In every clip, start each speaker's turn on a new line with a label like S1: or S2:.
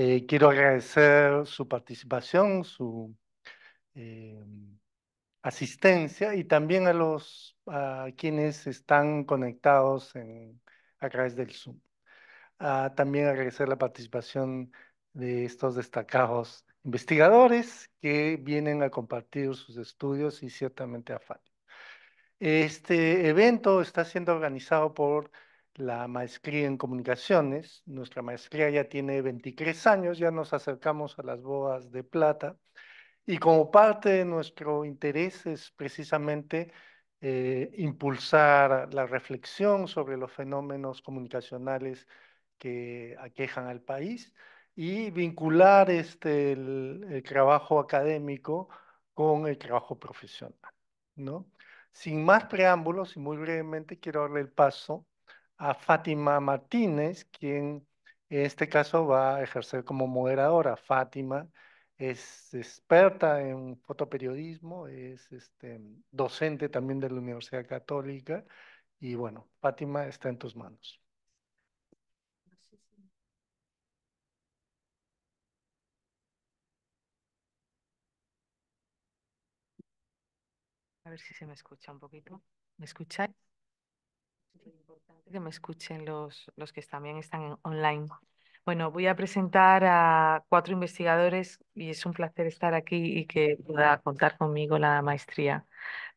S1: Eh, quiero agradecer su participación, su eh, asistencia y también a los quienes están conectados a través del Zoom. Ah, también agradecer la participación de estos destacados investigadores que vienen a compartir sus estudios y ciertamente a FATI. Este evento está siendo organizado por la maestría en comunicaciones. Nuestra maestría ya tiene 23 años, ya nos acercamos a las bodas de plata. Y como parte de nuestro interés es precisamente eh, impulsar la reflexión sobre los fenómenos comunicacionales que aquejan al país y vincular este, el, trabajo académico con el trabajo profesional. ¿no? Sin más preámbulos y muy brevemente quiero darle el paso a Fátima Martínez, quien en este caso va a ejercer como moderadora. Fátima es experta en fotoperiodismo, es este, docente también de la Universidad Católica y bueno, Fátima está en tus manos.
S2: A ver si se me escucha un poquito. ¿Me escucháis? importante que me escuchen los, los que también están online. Bueno, voy a presentar a cuatro investigadores y es un placer estar aquí y que pueda contar conmigo la maestría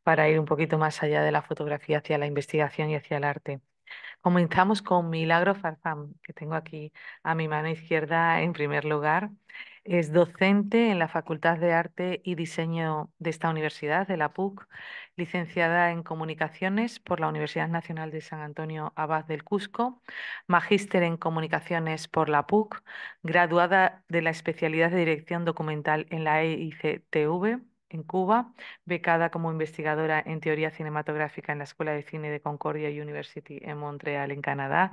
S2: para ir un poquito más allá de la fotografía hacia la investigación y hacia el arte. Comenzamos con Milagro Farfán, que tengo aquí a mi mano izquierda en primer lugar. Es docente en la Facultad de Arte y Diseño de esta universidad, de la PUC, licenciada en Comunicaciones por la Universidad Nacional de San Antonio Abad del Cusco, magíster en Comunicaciones por la PUC, graduada de la especialidad de Dirección Documental en la EICTV en Cuba, becada como investigadora en teoría cinematográfica en la Escuela de Cine de Concordia University en Montreal, en Canadá.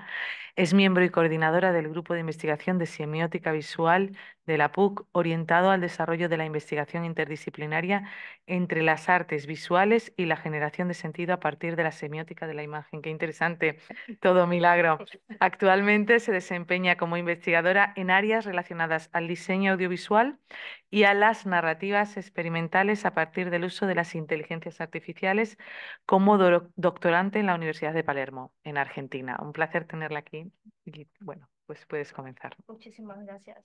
S2: Es miembro y coordinadora del Grupo de Investigación de Semiótica Visual de la PUC, orientado al desarrollo de la investigación interdisciplinaria entre las artes visuales y la generación de sentido a partir de la semiótica de la imagen. Qué interesante, todo milagro. Actualmente se desempeña como investigadora en áreas relacionadas al diseño audiovisual y a las narrativas experimentales a partir del uso de las inteligencias artificiales como doctorante en la Universidad de Palermo, en Argentina. Un placer tenerla aquí bueno, pues puedes comenzar. Muchísimas gracias.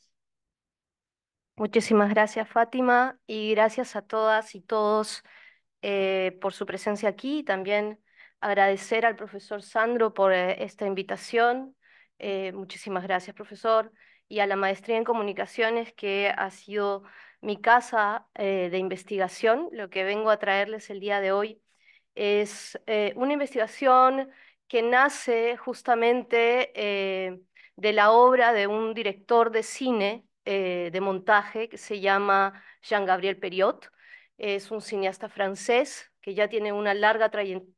S3: Muchísimas gracias, Fátima, y gracias a todas y todos eh, por su presencia aquí. También agradecer al profesor Sandro por eh, esta invitación. Eh, muchísimas gracias, profesor y a la maestría en comunicaciones, que ha sido mi casa eh, de investigación. Lo que vengo a traerles el día de hoy es eh, una investigación que nace justamente eh, de la obra de un director de cine de montaje que se llama Jean-Gabriel Periot. Es un cineasta francés que ya tiene una larga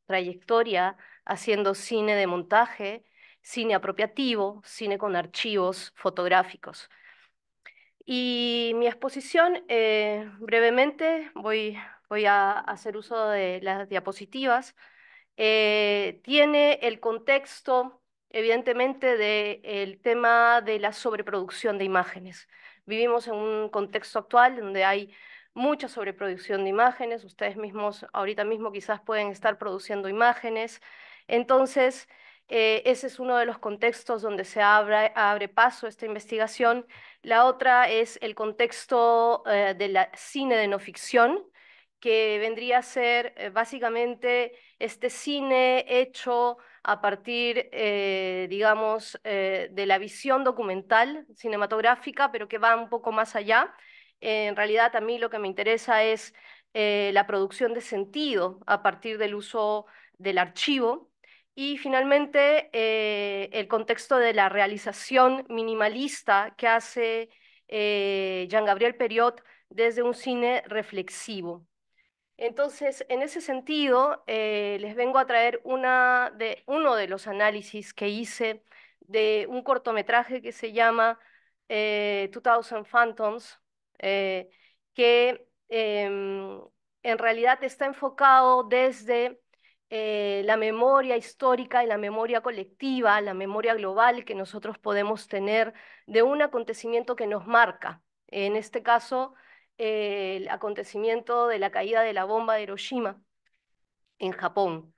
S3: trayectoria haciendo cine de montaje cine apropiativo, cine con archivos fotográficos. Y mi exposición, eh, brevemente, voy, voy a hacer uso de las diapositivas, eh, tiene el contexto, evidentemente, del tema de la sobreproducción de imágenes. Vivimos en un contexto actual donde hay mucha sobreproducción de imágenes, ustedes mismos ahorita mismo quizás pueden estar produciendo imágenes, entonces eh, ese es uno de los contextos donde se abre, abre paso esta investigación. La otra es el contexto eh, del cine de no ficción, que vendría a ser eh, básicamente este cine hecho a partir, digamos, de la visión documental cinematográfica, pero que va un poco más allá. en realidad, a mí lo que me interesa es la producción de sentido a partir del uso del archivo y finalmente, eh, el contexto de la realización minimalista que hace eh, Jean-Gabriel Periot desde un cine reflexivo. Entonces, en ese sentido, eh, les vengo a traer una de, uno de los análisis que hice de un cortometraje que se llama 2000 Phantoms, que em, en realidad está enfocado desde eh, la memoria histórica y la memoria colectiva, la memoria global que nosotros podemos tener de un acontecimiento que nos marca. En este caso, eh, el acontecimiento de la caída de la bomba de Hiroshima en Japón.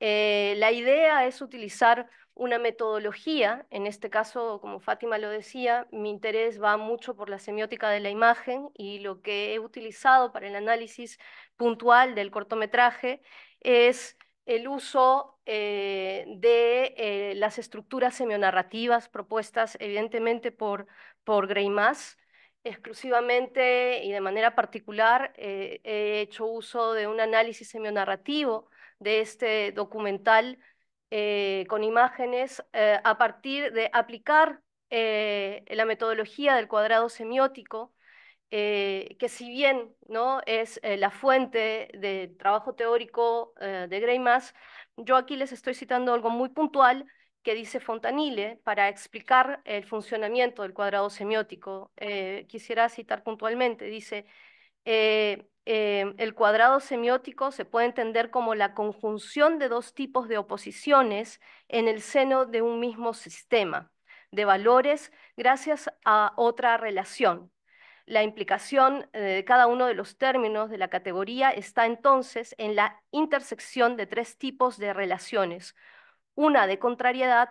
S3: Eh, la idea es utilizar una metodología, en este caso, como Fátima lo decía, mi interés va mucho por la semiótica de la imagen y lo que he utilizado para el análisis puntual del cortometraje es el uso eh, de eh, las estructuras semionarrativas propuestas evidentemente por, por Greimas. Exclusivamente y de manera particular eh, he hecho uso de un análisis semionarrativo de este documental con imágenes a partir de aplicar la metodología del cuadrado semiótico eh, que si bien ¿no? es eh, la fuente de trabajo teórico eh, de Greimas, yo aquí les estoy citando algo muy puntual que dice Fontanile para explicar el funcionamiento del cuadrado semiótico. quisiera citar puntualmente, dice, el cuadrado semiótico se puede entender como la conjunción de dos tipos de oposiciones en el seno de un mismo sistema de valores gracias a otra relación, la implicación eh, de cada uno de los términos de la categoría está entonces en la intersección de tres tipos de relaciones, una de contrariedad,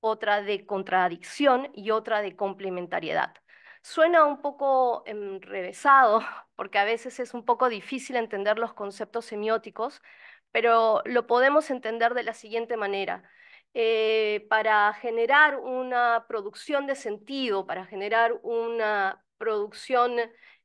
S3: otra de contradicción y otra de complementariedad. Suena un poco enrevesado porque a veces es un poco difícil entender los conceptos semióticos, pero lo podemos entender de la siguiente manera. Eh, para generar una producción de sentido, para generar una producción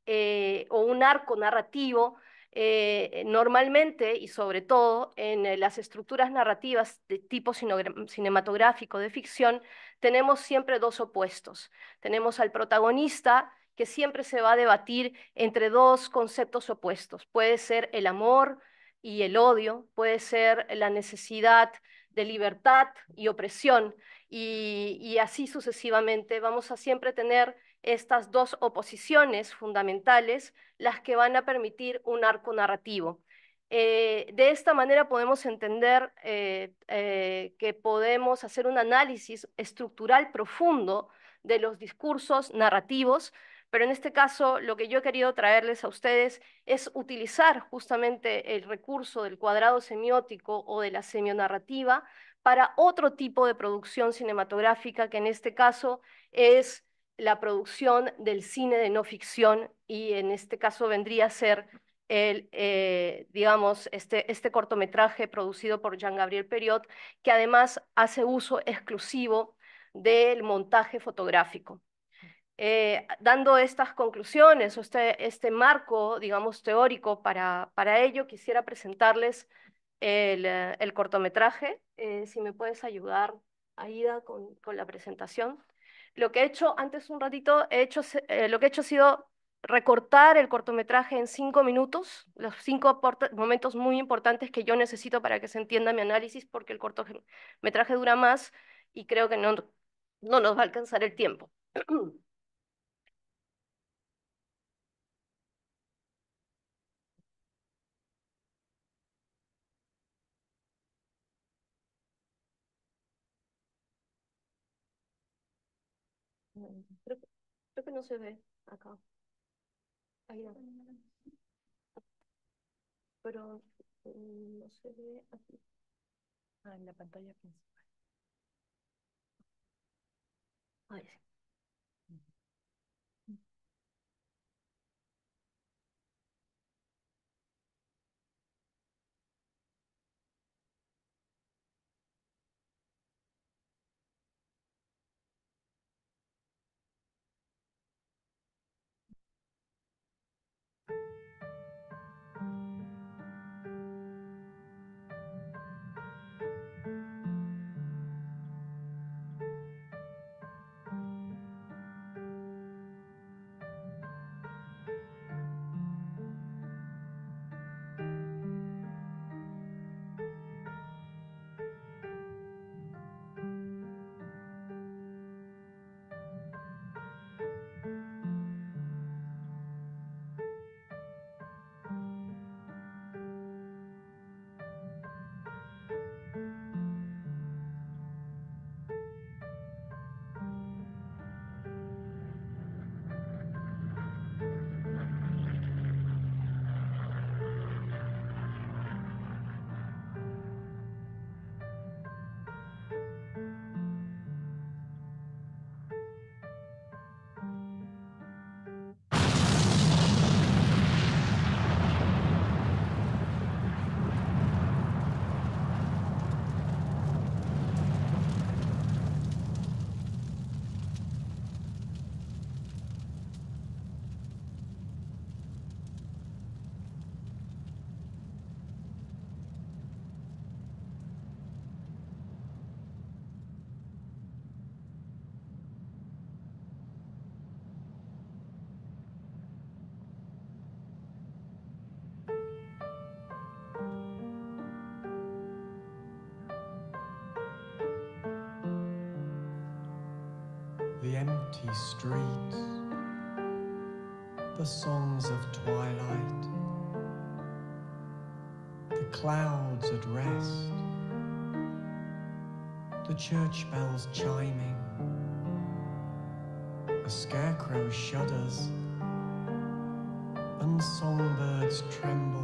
S3: eh, o un arco narrativo, eh, normalmente y sobre todo en eh, las estructuras narrativas de tipo cinematográfico de ficción, tenemos siempre dos opuestos. Tenemos al protagonista que siempre se va a debatir entre dos conceptos opuestos. Puede ser el amor y el odio, puede ser la necesidad de libertad y opresión, y, y así sucesivamente. Vamos a siempre tener estas dos oposiciones fundamentales las que van a permitir un arco narrativo. Eh, de esta manera podemos entender eh, eh, que podemos hacer un análisis estructural profundo de los discursos narrativos, pero en este caso lo que yo he querido traerles a ustedes es utilizar justamente el recurso del cuadrado semiótico o de la semionarrativa para otro tipo de producción cinematográfica que en este caso es la producción del cine de no ficción y en este caso vendría a ser el, eh, digamos, este, este cortometraje producido por Jean-Gabriel Periot, que además hace uso exclusivo del montaje fotográfico. Eh, dando estas conclusiones o este, este marco, digamos, teórico para, ello, quisiera presentarles el, eh, cortometraje. si me puedes ayudar, Aida, con, con la presentación. Lo que he hecho antes un ratito, he hecho, eh, lo que he hecho ha sido recortar el cortometraje en cinco minutos, los cinco momentos muy importantes que yo necesito para que se entienda mi análisis, porque el cortometraje dura más y creo que no, no nos va a alcanzar el tiempo. Mm, creo, creo que no se ve acá. Ahí Pero
S2: mm, no se ve aquí. Ah, en la pantalla principal. Ahí sí.
S4: empty streets, the songs of twilight, the clouds at rest, the church bells chiming, a scarecrow shudders, and songbirds tremble.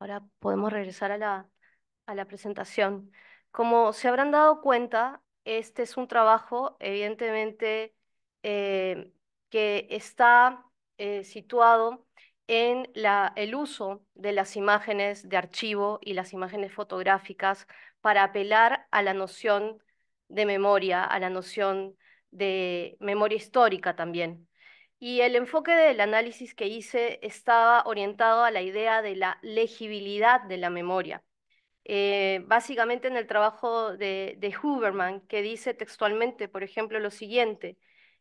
S3: Ahora podemos regresar a la, a la presentación. Como se habrán dado cuenta, este es un trabajo evidentemente eh, que está eh, situado en el uso de las imágenes de archivo y las imágenes fotográficas para apelar a la noción de memoria, a la noción de memoria histórica también. Y el enfoque del análisis que hice estaba orientado a la idea de la legibilidad de la memoria. Eh, básicamente en el trabajo de, de Huberman, que dice textualmente, por ejemplo, lo siguiente,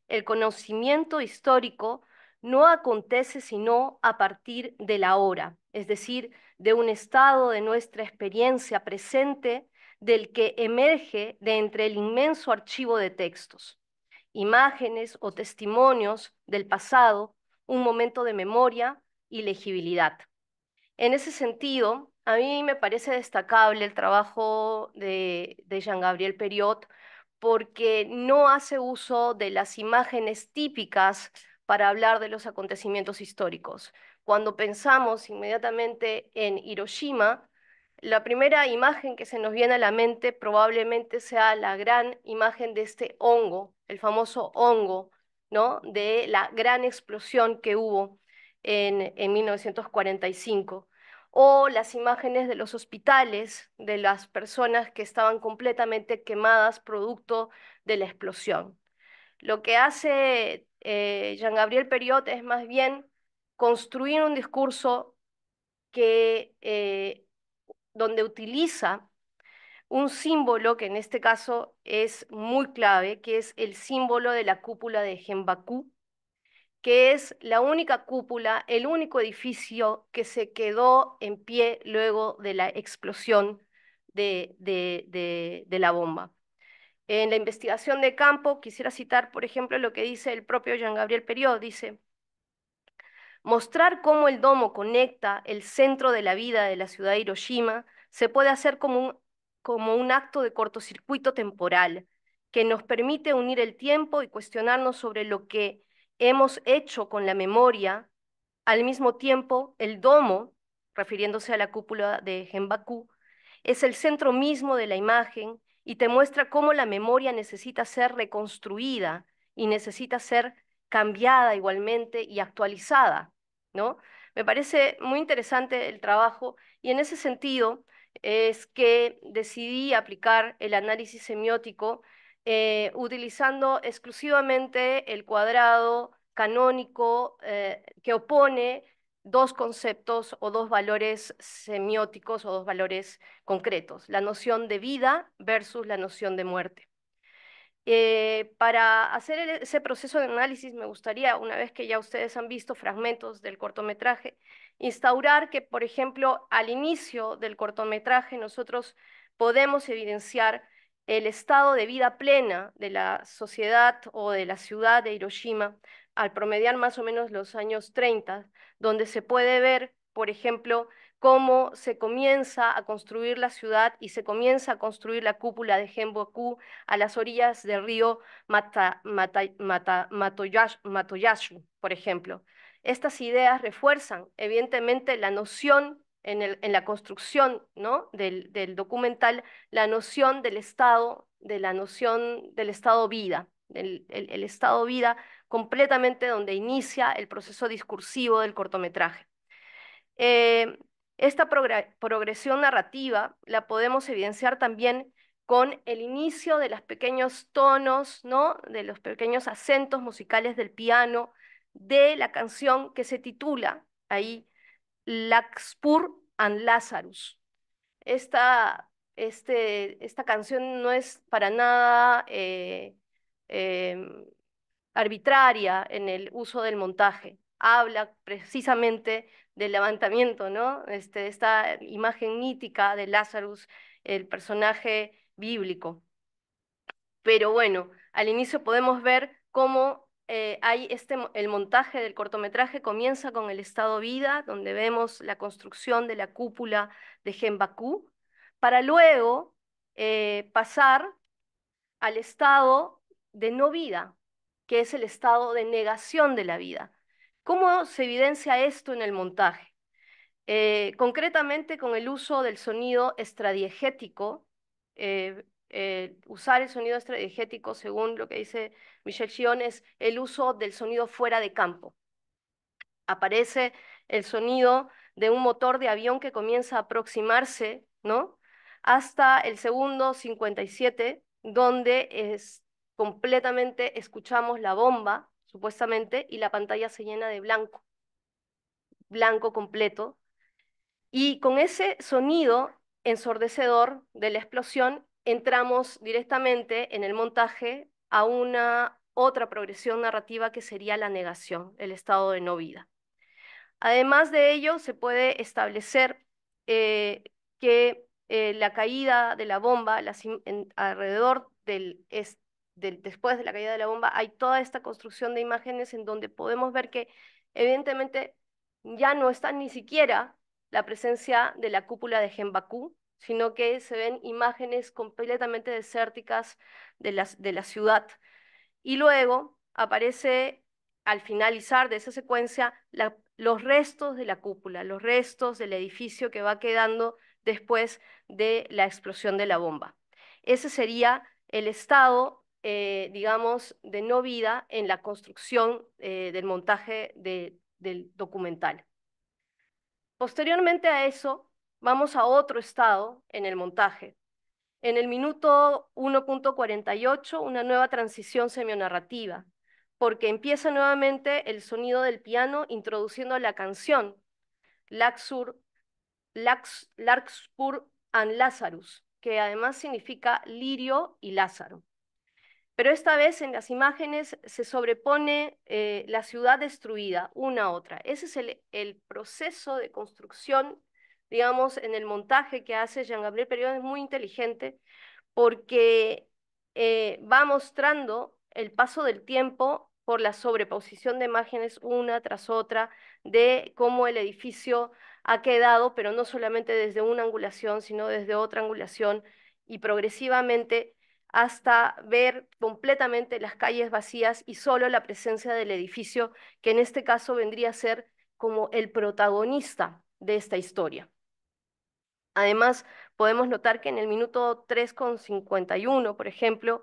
S3: el conocimiento histórico no acontece sino a partir de la hora, es decir, de un estado de nuestra experiencia presente del que emerge de entre el inmenso archivo de textos imágenes o testimonios del pasado, un momento de memoria y legibilidad. En ese sentido, a mí me parece destacable el trabajo de, Jean-Gabriel Periot porque no hace uso de las imágenes típicas para hablar de los acontecimientos históricos. Cuando pensamos inmediatamente en Hiroshima, la primera imagen que se nos viene a la mente probablemente sea la gran imagen de este hongo el famoso hongo, ¿no? De la gran explosión que hubo en, 1945 o las imágenes de los hospitales de las personas que estaban completamente quemadas producto de la explosión. Lo que hace eh, Jean-Gabriel Periot es más bien construir un discurso que, eh, donde utiliza un símbolo que en este caso es muy clave, que es el símbolo de la cúpula de Genbaku, que es la única cúpula, el único edificio que se quedó en pie luego de la explosión de, la bomba. En la investigación de campo, quisiera citar, por ejemplo, lo que dice el propio Jean Gabriel Period: dice, mostrar cómo el domo conecta el centro de la vida de la ciudad de Hiroshima se puede hacer como un como un acto de cortocircuito temporal que nos permite unir el tiempo y cuestionarnos sobre lo que hemos hecho con la memoria. Al mismo tiempo, el domo, refiriéndose a la cúpula de Genbaku, es el centro mismo de la imagen y te muestra cómo la memoria necesita ser reconstruida y necesita ser cambiada igualmente y actualizada, ¿no? Me parece muy interesante el trabajo y en ese sentido es que decidí aplicar el análisis semiótico eh, utilizando exclusivamente el cuadrado canónico eh, que opone dos conceptos o dos valores semióticos o dos valores concretos, la noción de vida versus la noción de muerte. Eh, para hacer ese proceso de análisis me gustaría, una vez que ya ustedes han visto fragmentos del cortometraje, instaurar que, por ejemplo, al inicio del cortometraje nosotros podemos evidenciar el estado de vida plena de la sociedad o de la ciudad de Hiroshima al promediar más o menos los años 30, donde se puede ver, por ejemplo, cómo se comienza a construir la ciudad y se comienza a construir la cúpula de Genboku a las orillas del río Mata, por ejemplo estas ideas refuerzan, evidentemente, la noción en, la construcción del, documental, la noción del Estado, de la noción del Estado vida, el, Estado vida completamente donde inicia el proceso discursivo del cortometraje. Eh, esta progresión narrativa la podemos evidenciar también con el inicio de los pequeños tonos, de los pequeños acentos musicales del piano, de la canción que se titula ahí Laxpur and Lazarus. Esta, este, esta canción no es para nada eh, em, arbitraria en el uso del montaje. Habla precisamente del levantamiento, ¿no? Este, esta imagen mítica de Lazarus, el personaje bíblico. Pero bueno, al inicio podemos ver cómo eh, hay este, el montaje del cortometraje comienza con el estado vida, donde vemos la construcción de la cúpula de Genbaku, para luego eh, pasar al estado de no vida, que es el estado de negación de la vida. ¿Cómo se evidencia esto en el montaje? Eh, concretamente con el uso del sonido estradiegético eh, usar el sonido estratégico, según lo que dice Michel Chion, es el uso del sonido fuera de campo. Aparece el sonido de un motor de avión que comienza a aproximarse, ¿no? Hasta el segundo 57, donde es, completamente escuchamos la bomba, supuestamente, y la pantalla se llena de blanco, blanco completo. Y con ese sonido ensordecedor de la explosión entramos directamente en el montaje a una otra progresión narrativa que sería la negación, el estado de no vida. Además de ello, se puede establecer eh, que eh, la caída de la bomba, alrededor del, después de la caída de la bomba, hay toda esta construcción de imágenes en donde podemos ver que evidentemente ya no está ni siquiera la presencia de la cúpula de Genbaku, sino que se ven imágenes completamente desérticas de, la ciudad. Y luego aparece, al finalizar de esa secuencia, los restos de la cúpula, los restos del edificio que va quedando después de la explosión de la bomba. Ese sería el estado, eh, digamos, de no vida en la construcción eh, del montaje del documental. Posteriormente a eso, Vamos a otro estado en el montaje. En el minuto 1.48, una nueva transición semionarrativa, porque empieza nuevamente el sonido del piano introduciendo la canción Laxur, Lax, Larkspur and Lazarus, que además significa lirio y Lázaro. Pero esta vez en las imágenes se sobrepone eh, la ciudad destruida una a otra. Ese es el proceso de construcción digamos, en el montaje que hace Jean Gabriel Perión es muy inteligente porque eh, va mostrando el paso del tiempo por la sobreposición de imágenes una tras otra de cómo el edificio ha quedado, pero no solamente desde una angulación, sino desde otra angulación y progresivamente hasta ver completamente las calles vacías y solo la presencia del edificio, que en este caso vendría a ser como el protagonista de esta historia. Además, podemos notar que en el minuto 3,51, por ejemplo,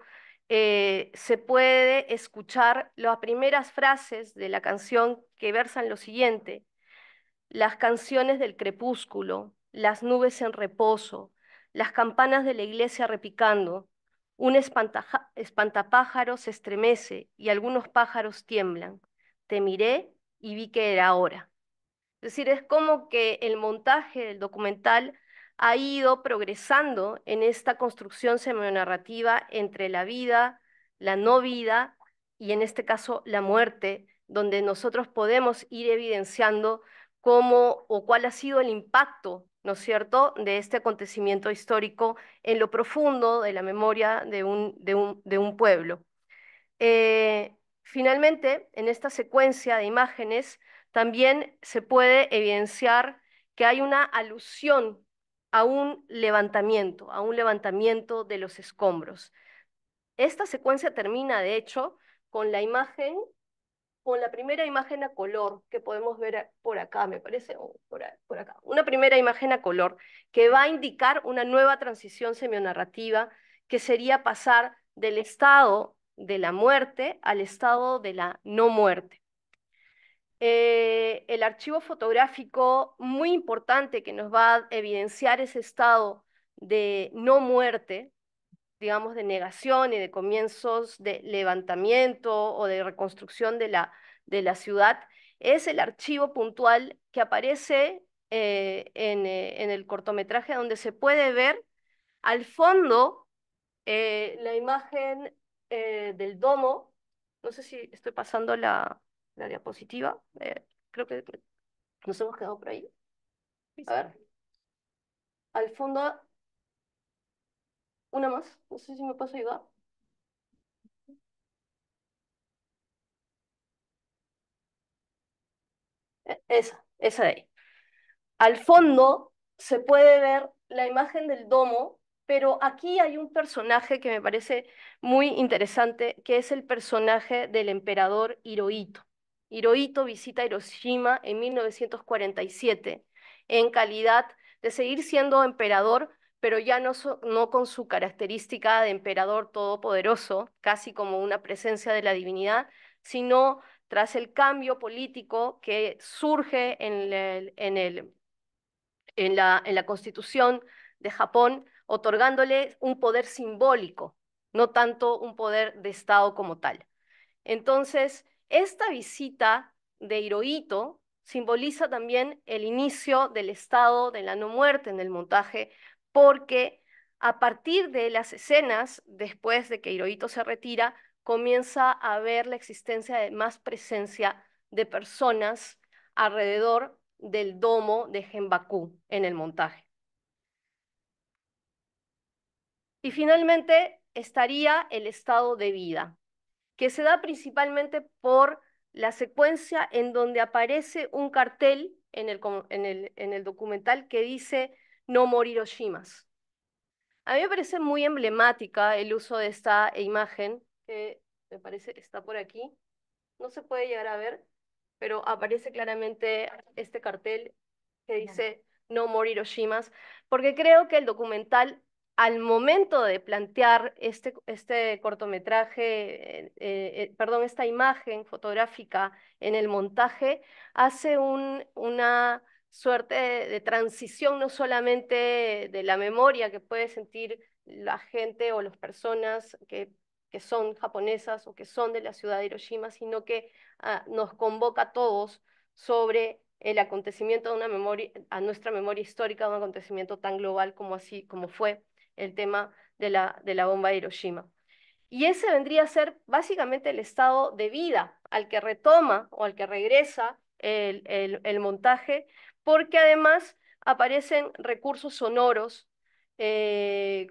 S3: eh, se puede escuchar las primeras frases de la canción que versan lo siguiente, las canciones del crepúsculo, las nubes en reposo, las campanas de la iglesia repicando, un espantapájaro se estremece y algunos pájaros tiemblan. Te miré y vi que era hora. Es decir, es como que el montaje del documental ha ido progresando en esta construcción semionarrativa entre la vida, la no vida y en este caso la muerte, donde nosotros podemos ir evidenciando cómo o cuál ha sido el impacto, ¿no es cierto?, de este acontecimiento histórico en lo profundo de la memoria de un, de un, pueblo. Eh, finalmente, en esta secuencia de imágenes también se puede evidenciar que hay una alusión a un levantamiento, a un levantamiento de los escombros. Esta secuencia termina, de hecho, con la imagen, con la primera imagen a color que podemos ver por acá, me parece, acá, una primera imagen a color que va a indicar una nueva transición semionarrativa que sería pasar del estado de la muerte al estado de la no muerte. Eh, el archivo fotográfico muy importante que nos va a evidenciar ese estado de no muerte, digamos, de negación y de comienzos de levantamiento o de reconstrucción de la, de la ciudad, es el archivo puntual que aparece eh, eh, en, el cortometraje donde se puede ver al fondo la imagen del domo. No sé si estoy pasando la, la diapositiva. Eh, creo que nos hemos quedado por ahí. A ver. Al fondo, una más. No sé si me puedo ayudar. E, esa, esa de ahí. Al fondo se puede ver la imagen del domo, pero aquí hay un personaje que me parece muy interesante, que es el personaje del emperador Hirohito. Hirohito visita Hiroshima en 1947 en calidad de seguir siendo emperador, pero ya no, con su característica de emperador todopoderoso, casi como una presencia de la divinidad, sino tras el cambio político que surge en, en, el, en, la, en la constitución de Japón, otorgándole un poder simbólico, no tanto un poder de Estado como tal. Entonces, esta visita de Hirohito simboliza también el inicio del estado de la no muerte en el montaje, porque a partir de las escenas, después de que Hirohito se retira, comienza a ver la existencia de más presencia de personas alrededor del domo de Genbaku en el montaje. Y finalmente estaría el estado de vida, que se da principalmente por la secuencia en donde aparece un cartel en el, en el, en el documental que dice no morir Oshimas. A mí me parece muy emblemática el uso de esta imagen, que me parece está por aquí. No se puede llegar a ver, pero aparece claramente este cartel que dice no morir Oshimas, porque creo que el documental al momento de plantear este, este cortometraje, eh, eh, eh, perdón, esta imagen fotográfica en el montaje, hace una suerte de, transición no solamente de la memoria que puede sentir la gente o las personas que, son japonesas o que son de la ciudad de Hiroshima, sino que ah, nos convoca a todos sobre el acontecimiento de una memoria, a nuestra memoria histórica, de un acontecimiento tan global como así, como fue el tema de la, de la bomba de Hiroshima. Y ese vendría a ser básicamente el estado de vida al que retoma o al que regresa el, montaje, porque además aparecen recursos sonoros eh,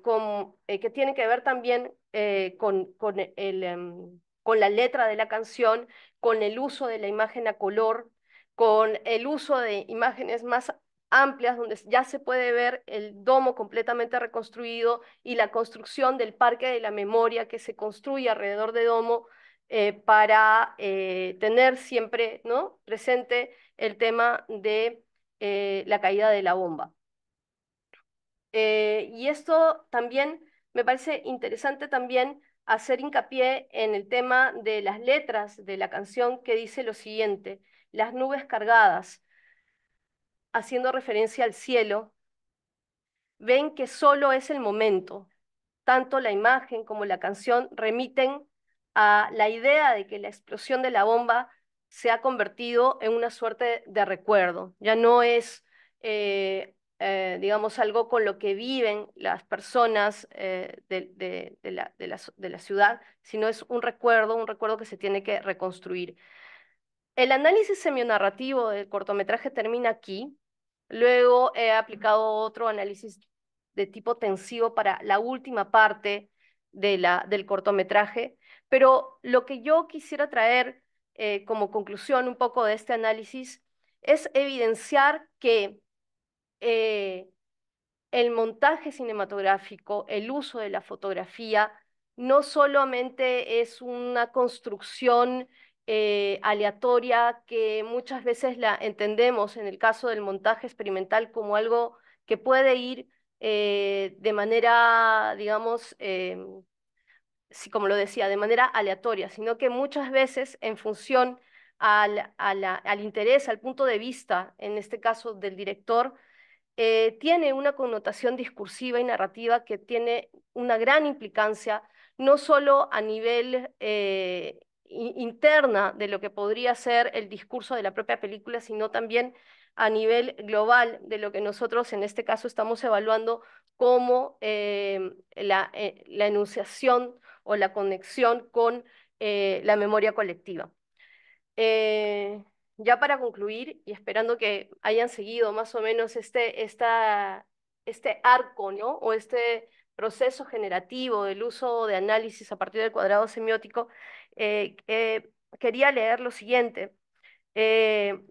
S3: eh, que tienen que ver también eh, con, em, con la letra de la canción, con el uso de la imagen a color, con el uso de imágenes más amplias donde ya se puede ver el domo completamente reconstruido y la construcción del Parque de la Memoria que se construye alrededor del domo eh, para eh, tener siempre ¿no? presente el tema de eh, la caída de la bomba. y esto también me parece interesante también hacer hincapié en el tema de las letras de la canción que dice lo siguiente, las nubes cargadas, haciendo referencia al cielo, ven que solo es el momento. Tanto la imagen como la canción remiten a la idea de que la explosión de la bomba se ha convertido en una suerte de recuerdo. Ya no es, eh, eh, digamos, algo con lo que viven las personas eh, de, la, ciudad, sino es un recuerdo, un recuerdo que se tiene que reconstruir. El análisis semionarrativo del cortometraje termina aquí, Luego he aplicado otro análisis de tipo tensivo para la última parte de la, del cortometraje, pero lo que yo quisiera traer eh, como conclusión un poco de este análisis es evidenciar que eh, el montaje cinematográfico, el uso de la fotografía, no solamente es una construcción eh, aleatoria que muchas veces la entendemos en el caso del montaje experimental como algo que puede ir eh, de manera, digamos, em, como lo decía, de manera aleatoria, sino que muchas veces en función al, interés, al punto de vista, en este caso del director, eh, tiene una connotación discursiva y narrativa que tiene una gran implicancia, no solo a nivel interna de lo que podría ser el discurso de la propia película, sino también a nivel global de lo que nosotros en este caso estamos evaluando como eh, eh, la, enunciación o la conexión con eh, la memoria colectiva. ya para concluir, y esperando que hayan seguido más o menos este, este arco o este proceso generativo del uso de análisis a partir del cuadrado semiótico, eh, eh, quería leer lo siguiente. Eh,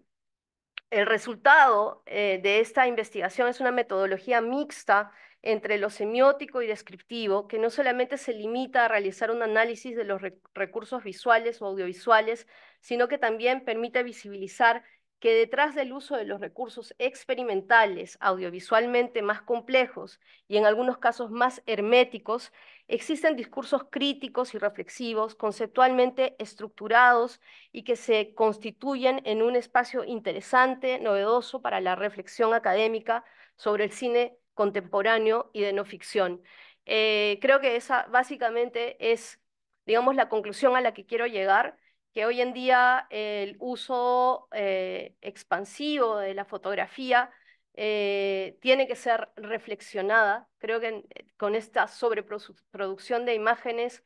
S3: el resultado de esta investigación es una metodología mixta entre lo semiótico y descriptivo, que no solamente se limita a realizar un análisis de los recursos visuales o audiovisuales, sino que también permite visibilizar que detrás del uso de los recursos experimentales, audiovisualmente más complejos y en algunos casos más herméticos, existen discursos críticos y reflexivos, conceptualmente estructurados y que se constituyen en un espacio interesante, novedoso para la reflexión académica sobre el cine contemporáneo y de no ficción. Eh, creo que esa básicamente es, digamos, la conclusión a la que quiero llegar que hoy en día el uso eh, expansivo de la fotografía eh, tiene que ser reflexionada. Creo que eh, con esta sobreproducción de imágenes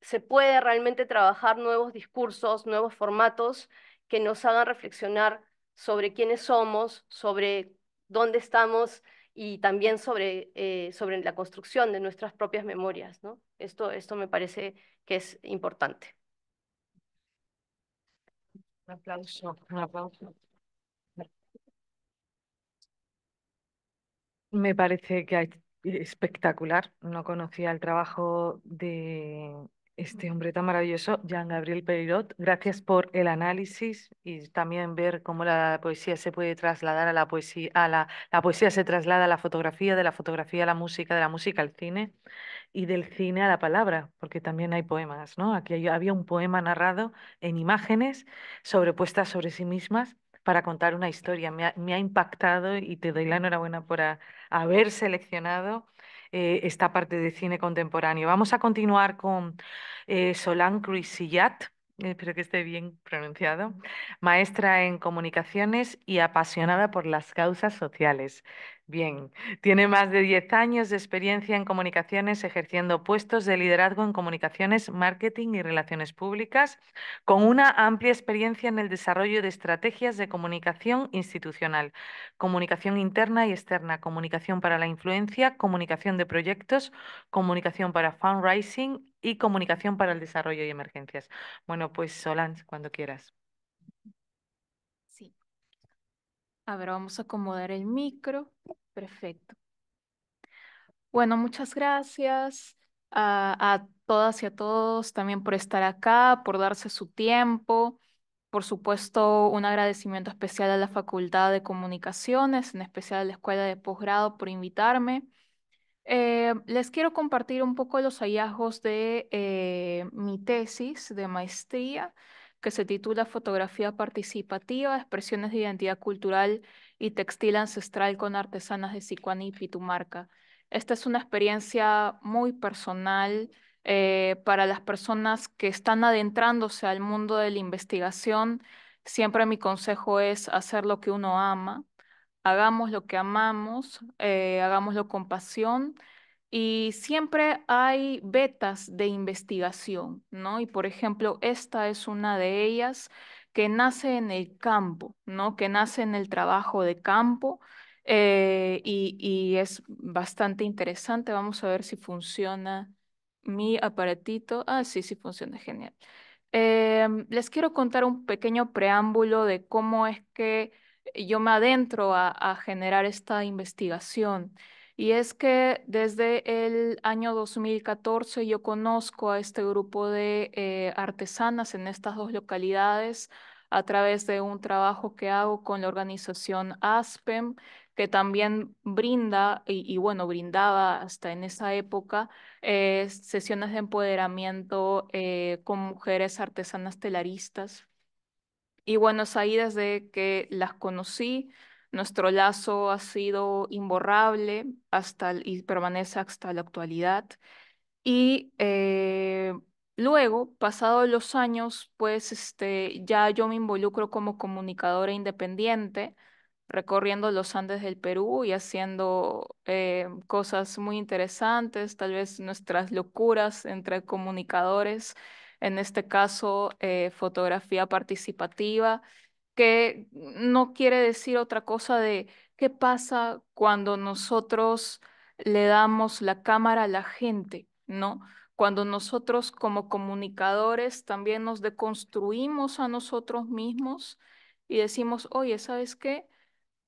S3: se puede realmente trabajar nuevos discursos, nuevos formatos que nos hagan reflexionar sobre quiénes somos, sobre dónde estamos y también sobre, sobre la construcción de nuestras propias memorias. Esto, esto me parece que es importante.
S2: Un aplauso, un aplauso. Me parece que es eh, espectacular. No conocía el trabajo de, este hombre tan maravilloso, Jean Gabriel Perirot, Gracias por el análisis y también ver cómo la poesía se puede trasladar a la poesía, a la, la poesía se traslada a la fotografía, de la fotografía a la música, de la música al cine y del cine a la palabra, porque también hay poemas, ¿no? Aquí había un poema narrado en imágenes sobrepuestas sobre sí mismas para contar una historia. Me ha, impactado y te doy la enhorabuena por haber seleccionado eh, esta parte de cine contemporáneo. Vamos a continuar con eh, Solán Cruisillat, espero que esté bien pronunciado, maestra en comunicaciones y apasionada por las causas sociales. Bien, tiene más de 10 años de experiencia en comunicaciones, ejerciendo puestos de liderazgo en comunicaciones, marketing y relaciones públicas, con una amplia experiencia en el desarrollo de estrategias de comunicación institucional, comunicación interna y externa, comunicación para la influencia, comunicación de proyectos, comunicación para fundraising y comunicación para el desarrollo y emergencias. Bueno, pues Solange, cuando quieras.
S5: A ver, vamos a acomodar el micro. Perfecto. Bueno, muchas gracias ah, a, todas y a todos también por estar acá, por darse su tiempo. Por supuesto, un agradecimiento especial a la Facultad de Comunicaciones, en especial a la Escuela de Posgrado por invitarme. Eh, les quiero compartir un poco los hallazgos de eh, mi tesis de maestría que se titula Fotografía Participativa, Expresiones de Identidad Cultural y Textil Ancestral con Artesanas de Sicuani y Pitumarca. Esta es una experiencia muy personal eh, para las personas que están adentrándose al mundo de la investigación. Siempre mi consejo es hacer lo que uno ama, hagamos lo que amamos, eh, hagámoslo con pasión y siempre hay vetas de investigación, ¿no? Y por ejemplo, esta es una de ellas que nace en el campo, ¿no? Que nace en el trabajo de campo eh, y, es bastante interesante. Vamos a ver si funciona mi aparatito. Ah, sí, sí funciona, genial. Em, les quiero contar un pequeño preámbulo de cómo es que yo me adentro a, a generar esta investigación. Y es que desde el año 2014 yo conozco a este grupo de eh, artesanas en estas dos localidades a través de un trabajo que hago con la organización ASPEM, que también brinda, y, bueno, brindaba hasta en esa época, eh, sesiones de empoderamiento eh, con mujeres artesanas telaristas. Y bueno, es ahí desde que las conocí, nuestro lazo ha sido imborrable hasta, y permanece hasta la actualidad. Y eh, luego, pasados los años, pues este, ya yo me involucro como comunicadora independiente, recorriendo los Andes del Perú y haciendo eh, cosas muy interesantes, tal vez nuestras locuras entre comunicadores, en este caso, eh, fotografía participativa que no quiere decir otra cosa de qué pasa cuando nosotros le damos la cámara a la gente, ¿no? Cuando nosotros como comunicadores también nos deconstruimos a nosotros mismos y decimos, oye, ¿sabes qué?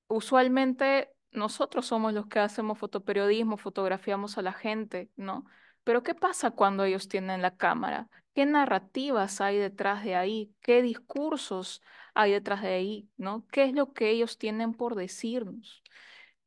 S5: Usualmente nosotros somos los que hacemos fotoperiodismo, fotografiamos a la gente, ¿no? Pero ¿qué pasa cuando ellos tienen la cámara? ¿Qué narrativas hay detrás de ahí? ¿Qué discursos hay detrás de ahí, ¿no? ¿Qué es lo que ellos tienen por decirnos?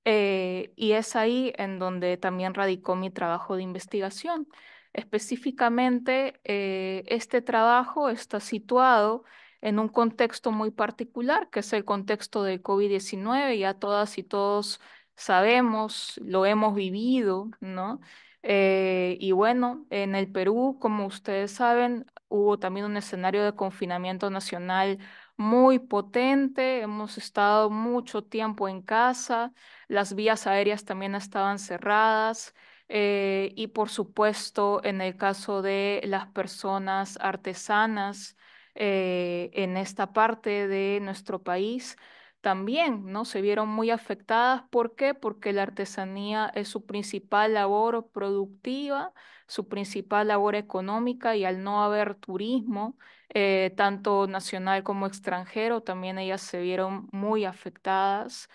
S5: Eh, y es ahí en donde también radicó mi trabajo de investigación. Específicamente, eh, este trabajo está situado en un contexto muy particular, que es el contexto del COVID-19. Ya todas y todos sabemos, lo hemos vivido, ¿no? Eh, y bueno, en el Perú, como ustedes saben, hubo también un escenario de confinamiento nacional muy potente, hemos estado mucho tiempo en casa, las vías aéreas también estaban cerradas eh, y por supuesto en el caso de las personas artesanas eh, en esta parte de nuestro país, también ¿no? se vieron muy afectadas. ¿Por qué? Porque la artesanía es su principal labor productiva, su principal labor económica y al no haber turismo, eh, tanto nacional como extranjero, también ellas se vieron muy afectadas.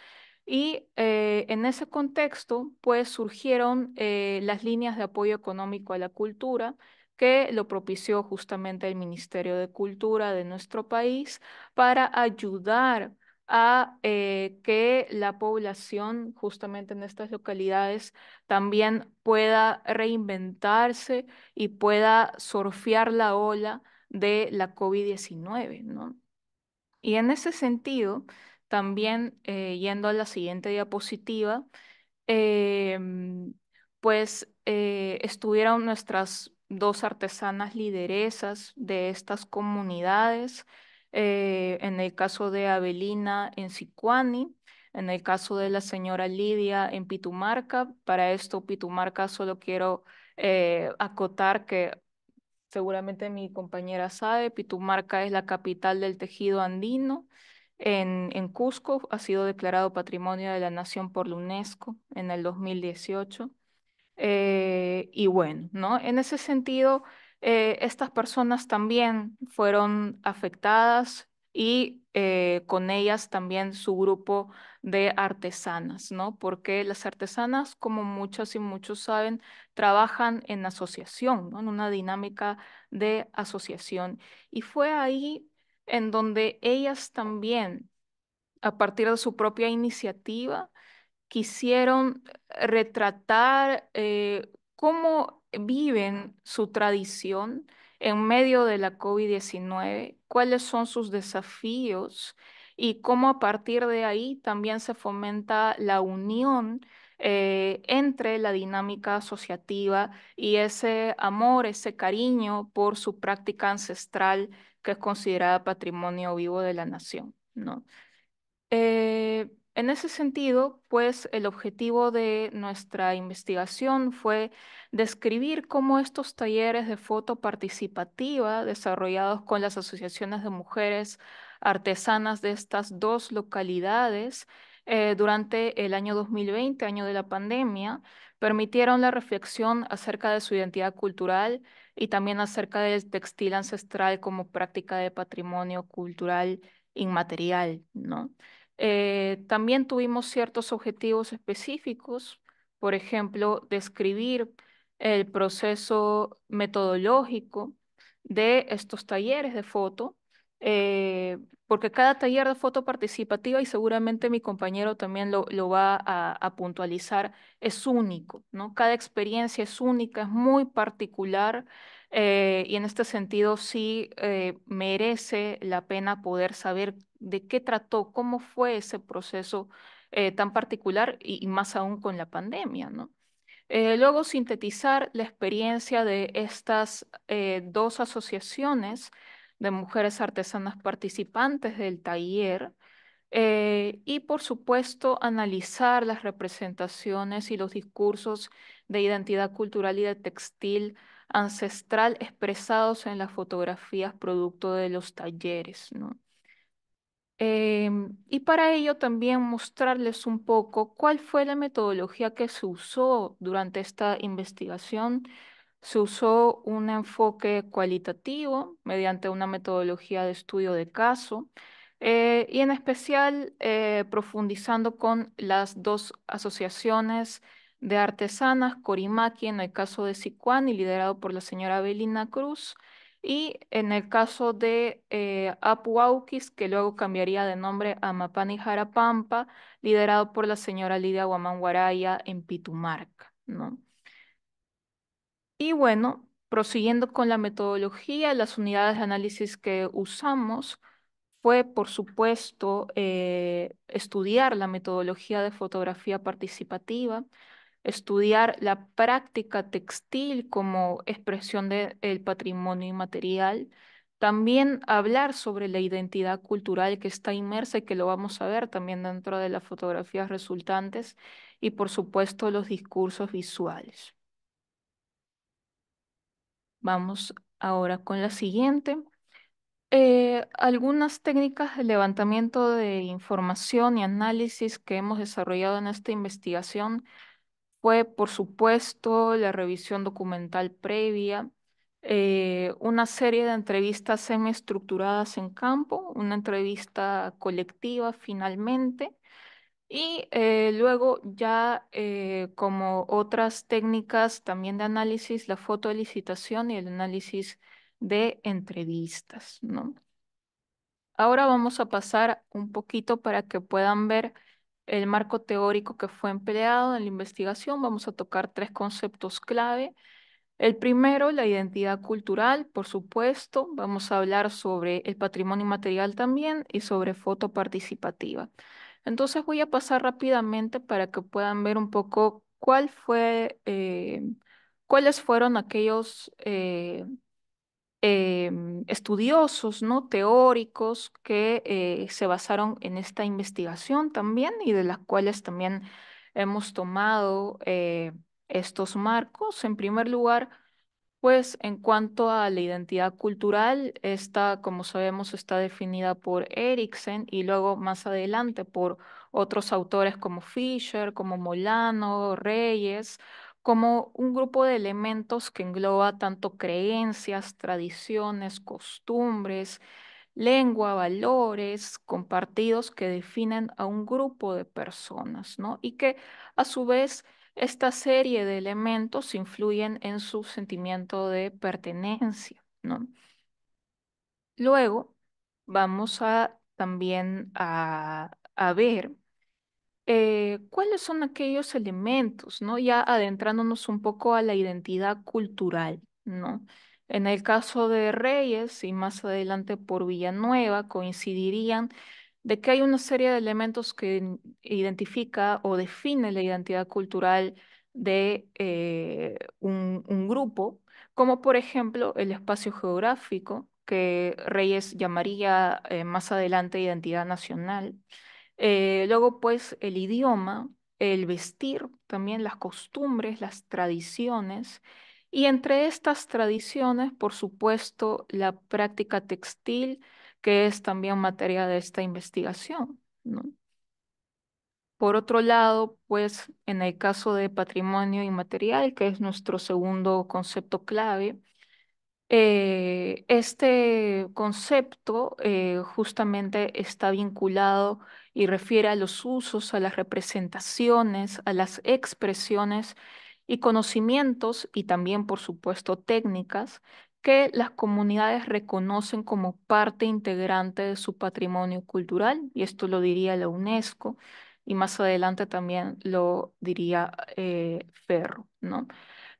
S5: Y eh, en ese contexto, pues surgieron eh, las líneas de apoyo económico a la cultura, que lo propició justamente el Ministerio de Cultura de nuestro país para ayudar a eh, que la población justamente en estas localidades también pueda reinventarse y pueda surfear la ola de la COVID-19, Y en ese sentido, también eh, yendo a la siguiente diapositiva, em, pues eh, estuvieron nuestras dos artesanas lideresas de estas comunidades, eh, en el caso de Abelina en Sicuani, en el caso de la señora Lidia en Pitumarca. Para esto, Pitumarca solo quiero eh, acotar que seguramente mi compañera sabe, Pitumarca es la capital del tejido andino. En, en, Cusco ha sido declarado Patrimonio de la Nación por la UNESCO en el 2018. Eh, y bueno, ¿no? En ese sentido, eh, estas personas también fueron afectadas y eh, con ellas también su grupo de artesanas, ¿no? Porque las artesanas, como muchas y muchos saben, trabajan en asociación, En una dinámica de asociación. Y fue ahí en donde ellas también, a partir de su propia iniciativa, quisieron retratar eh, cómo viven su tradición en medio de la COVID-19, cuáles son sus desafíos y cómo a partir de ahí también se fomenta la unión eh, entre la dinámica asociativa y ese amor, ese cariño por su práctica ancestral que es considerada patrimonio vivo de la nación. ¿no? Eh, en ese sentido, pues el objetivo de nuestra investigación fue describir cómo estos talleres de foto participativa desarrollados con las asociaciones de mujeres artesanas de estas dos localidades eh, durante el año 2020, año de la pandemia, permitieron la reflexión acerca de su identidad cultural y también acerca del textil ancestral como práctica de patrimonio cultural inmaterial, ¿no? Eh, también tuvimos ciertos objetivos específicos, por ejemplo, describir el proceso metodológico de estos talleres de foto, eh, porque cada taller de foto participativa, y seguramente mi compañero también lo, lo va a, puntualizar, es único, ¿no? Cada experiencia es única, es muy particular eh, y en este sentido sí eh, merece la pena poder saber de qué trató, cómo fue ese proceso eh, tan particular y, más aún con la pandemia, luego sintetizar la experiencia de estas dos asociaciones de mujeres artesanas participantes del taller y por supuesto analizar las representaciones y los discursos de identidad cultural y de textil ancestral expresados en las fotografías producto de los talleres, em, y para ello también mostrarles un poco cuál fue la metodología que se usó durante esta investigación. Se usó un enfoque cualitativo mediante una metodología de estudio de caso eh, y en especial eh, profundizando con las dos asociaciones de Artesanas, Corimaqui, en el caso de Sicuán y liderado por la señora Belina Cruz. Y en el caso de Apuaukis, eh, Apuauquis, que luego cambiaría de nombre a Mapani Jarapampa, liderado por la señora Lidia Guamanguaraya en Pitumarca. Y bueno, prosiguiendo con la metodología, las unidades de análisis que usamos fue, por supuesto, eh, estudiar la metodología de fotografía participativa, estudiar la práctica textil como expresión del el patrimonio inmaterial, también hablar sobre la identidad cultural que está inmersa y que lo vamos a ver también dentro de las fotografías resultantes y por supuesto los discursos visuales. Vamos ahora con la siguiente. Eh, algunas técnicas de levantamiento de información y análisis que hemos desarrollado en esta investigación fue, por supuesto, la revisión documental previa, eh, una serie de entrevistas semiestructuradas en campo, una entrevista colectiva finalmente, y eh, luego ya eh, como otras técnicas también de análisis, la fotolicitación y el análisis de entrevistas, Ahora vamos a pasar un poquito para que puedan ver el marco teórico que fue empleado en la investigación, vamos a tocar tres conceptos clave. El primero, la identidad cultural, por supuesto. Vamos a hablar sobre el patrimonio material también y sobre foto participativa. Entonces voy a pasar rápidamente para que puedan ver un poco cuál fue, eh, cuáles fueron aquellos eh, Em, estudiosos, ¿no? teóricos que eh, se basaron en esta investigación también y de las cuales también hemos tomado eh, estos marcos. En primer lugar, pues en cuanto a la identidad cultural, esta, como sabemos, está definida por Eriksen y luego más adelante por otros autores como Fischer, como Molano, Reyes, como un grupo de elementos que engloba tanto creencias, tradiciones, costumbres, lengua, valores compartidos que definen a un grupo de personas, ¿no? Y que a su vez esta serie de elementos influyen en su sentimiento de pertenencia, ¿no? Luego vamos a también a ver eh, ¿cuáles son aquellos elementos, ¿no? Ya adentrándonos un poco a la identidad cultural, ¿no? En el caso de Reyes y más adelante por Villanueva coincidirían de que hay una serie de elementos que identifica o define la identidad cultural de eh, un, grupo, como por ejemplo el espacio geográfico, que Reyes llamaría eh, más adelante identidad nacional, eh, luego, pues, el idioma, el vestir, también las costumbres, las tradiciones. Y entre estas tradiciones, por supuesto, la práctica textil, que es también materia de esta investigación. Por otro lado, pues en el caso de patrimonio inmaterial, que es nuestro segundo concepto clave, eh, este concepto eh, justamente está vinculado y refiere a los usos, a las representaciones, a las expresiones y conocimientos y también, por supuesto, técnicas que las comunidades reconocen como parte integrante de su patrimonio cultural, y esto lo diría la UNESCO, y más adelante también lo diría eh, Ferro, ¿no?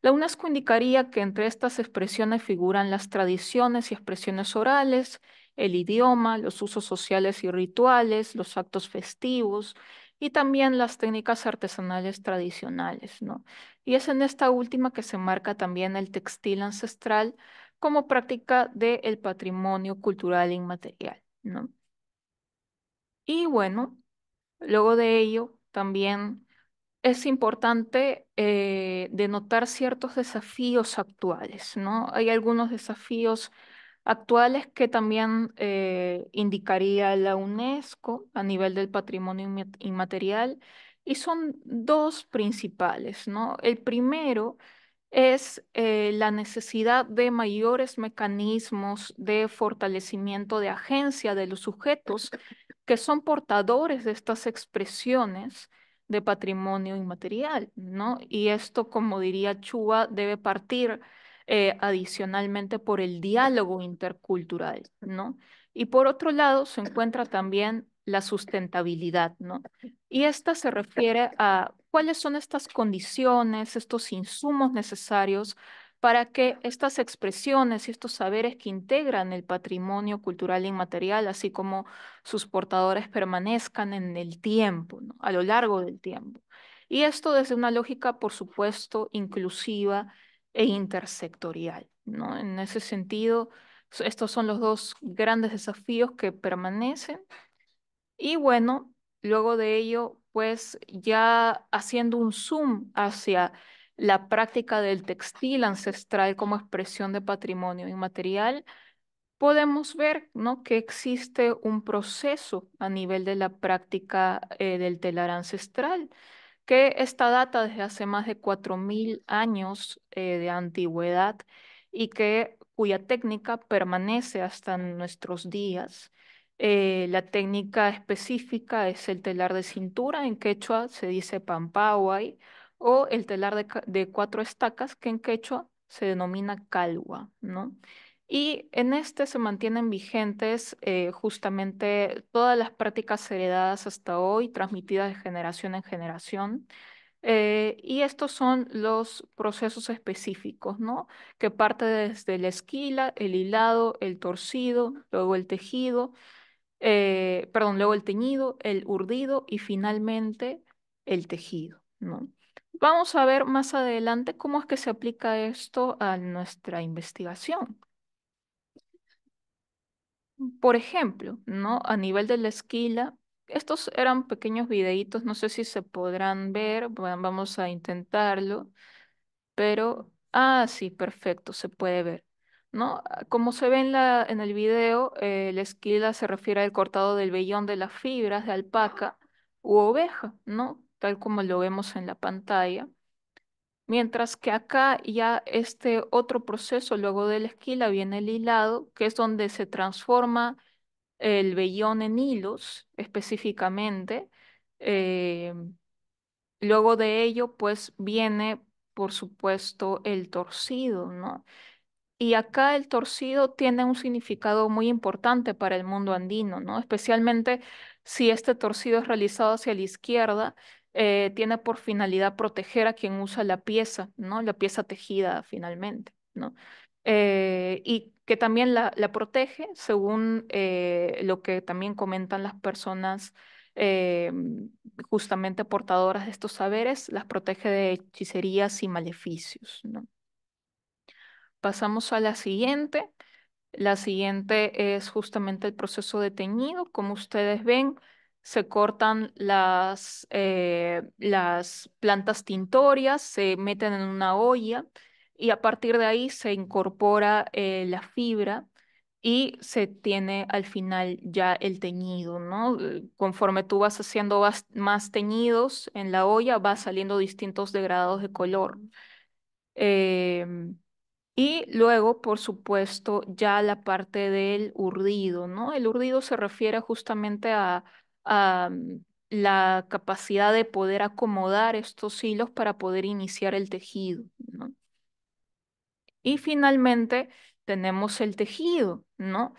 S5: La UNESCO indicaría que entre estas expresiones figuran las tradiciones y expresiones orales, el idioma, los usos sociales y rituales, los actos festivos y también las técnicas artesanales tradicionales, ¿no? Y es en esta última que se marca también el textil ancestral como práctica del patrimonio cultural inmaterial, ¿no? Y bueno, luego de ello, también es importante eh, denotar ciertos desafíos actuales, ¿no? Hay algunos desafíos actuales que también eh, indicaría la UNESCO a nivel del patrimonio inmaterial y son dos principales, ¿no? El primero es eh, la necesidad de mayores mecanismos de fortalecimiento de agencia de los sujetos que son portadores de estas expresiones de patrimonio inmaterial, ¿no? Y esto, como diría Chua, debe partir eh, adicionalmente por el diálogo intercultural, ¿no? Y por otro lado, se encuentra también la sustentabilidad, ¿no? Y esta se refiere a cuáles son estas condiciones, estos insumos necesarios para que estas expresiones y estos saberes que integran el patrimonio cultural inmaterial, así como sus portadores, permanezcan en el tiempo, a lo largo del tiempo. Y esto desde una lógica, por supuesto, inclusiva e intersectorial. En ese sentido, estos son los dos grandes desafíos que permanecen. Y bueno, luego de ello, pues ya haciendo un zoom hacia la práctica del textil ancestral como expresión de patrimonio inmaterial, podemos ver ¿no? que existe un proceso a nivel de la práctica eh, del telar ancestral, que esta data desde hace más de 4.000 años eh, de antigüedad y que cuya técnica permanece hasta nuestros días. Eh, la técnica específica es el telar de cintura, en quechua se dice pampaway, o el telar de, cuatro estacas, que en quechua se denomina calwa, ¿no? Y en este se mantienen vigentes eh, justamente todas las prácticas heredadas hasta hoy, transmitidas de generación en generación. Eh, y estos son los procesos específicos, ¿no? Que parte desde la esquila, el hilado, el torcido, luego el tejido, eh, perdón, luego el teñido, el urdido y finalmente el tejido, ¿no? Vamos a ver más adelante cómo es que se aplica esto a nuestra investigación. Por ejemplo, ¿no? a nivel de la esquila, estos eran pequeños videitos, no sé si se podrán ver, vamos a intentarlo, pero, ah, sí, perfecto, se puede ver. ¿no? Ah, como se ve en, la, en el video, eh, la esquila se refiere al cortado del vellón de las fibras de alpaca u oveja, ¿no? tal como lo vemos en la pantalla. Mientras que acá ya este otro proceso, luego de la esquila, viene el hilado, que es donde se transforma el vellón en hilos específicamente. Eh, luego de ello, pues viene, por supuesto, el torcido, ¿no? Y acá el torcido tiene un significado muy importante para el mundo andino, ¿no? Especialmente si este torcido es realizado hacia la izquierda, eh, tiene por finalidad proteger a quien usa la pieza, ¿no? La pieza tejida finalmente, ¿no? Eh, y que también la, protege según eh, lo que también comentan las personas justamente portadoras de estos saberes, las protege de hechicerías y maleficios, ¿no? Pasamos a la siguiente. La siguiente es justamente el proceso de teñido. Como ustedes ven, se cortan las, eh, las plantas tintorias, se meten en una olla y a partir de ahí se incorpora eh, la fibra y se tiene al final ya el teñido, ¿no? Eh, conforme tú vas haciendo más teñidos en la olla, va saliendo distintos degradados de color. Em, y luego, por supuesto, ya la parte del urdido, ¿no? El urdido se refiere justamente a la capacidad de poder acomodar estos hilos para poder iniciar el tejido. Y finalmente tenemos el tejido, ¿no?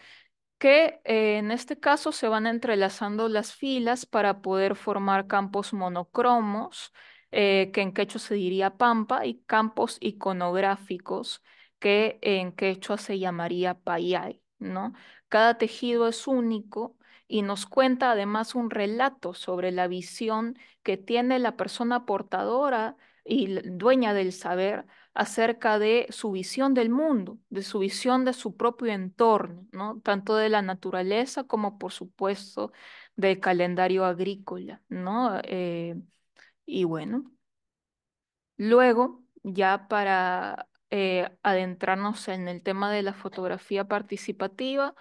S5: que eh, en este caso se van entrelazando las filas para poder formar campos monocromos, eh, que en quechua se diría pampa, y campos iconográficos, que en quechua se llamaría payay, ¿no? Cada tejido es único y nos cuenta además un relato sobre la visión que tiene la persona portadora y dueña del saber acerca de su visión del mundo, de su visión de su propio entorno, ¿no? tanto de la naturaleza como por supuesto del calendario agrícola. Eh, y bueno, luego ya para eh, adentrarnos en el tema de la fotografía participativa,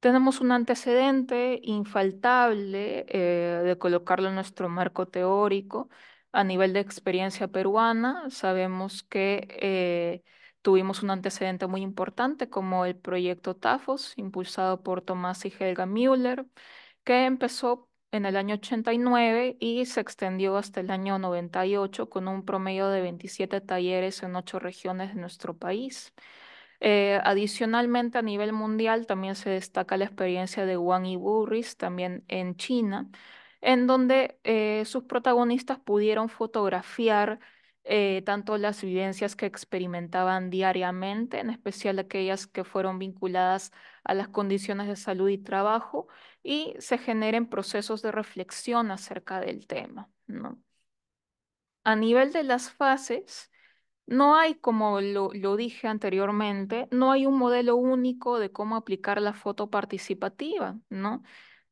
S5: tenemos un antecedente infaltable eh, de colocarlo en nuestro marco teórico. A nivel de experiencia peruana, sabemos que eh, tuvimos un antecedente muy importante como el proyecto TAFOS, impulsado por Tomás y Helga Müller, que empezó en el año 89 y se extendió hasta el año 98 con un promedio de 27 talleres en ocho regiones de nuestro país. Eh, adicionalmente, a nivel mundial también se destaca la experiencia de Wang y Burris, también en China, en donde eh, sus protagonistas pudieron fotografiar eh, tanto las vivencias que experimentaban diariamente, en especial aquellas que fueron vinculadas a las condiciones de salud y trabajo, y se generen procesos de reflexión acerca del tema. A nivel de las fases, no hay, como lo, dije anteriormente, no hay un modelo único de cómo aplicar la foto participativa, ¿no?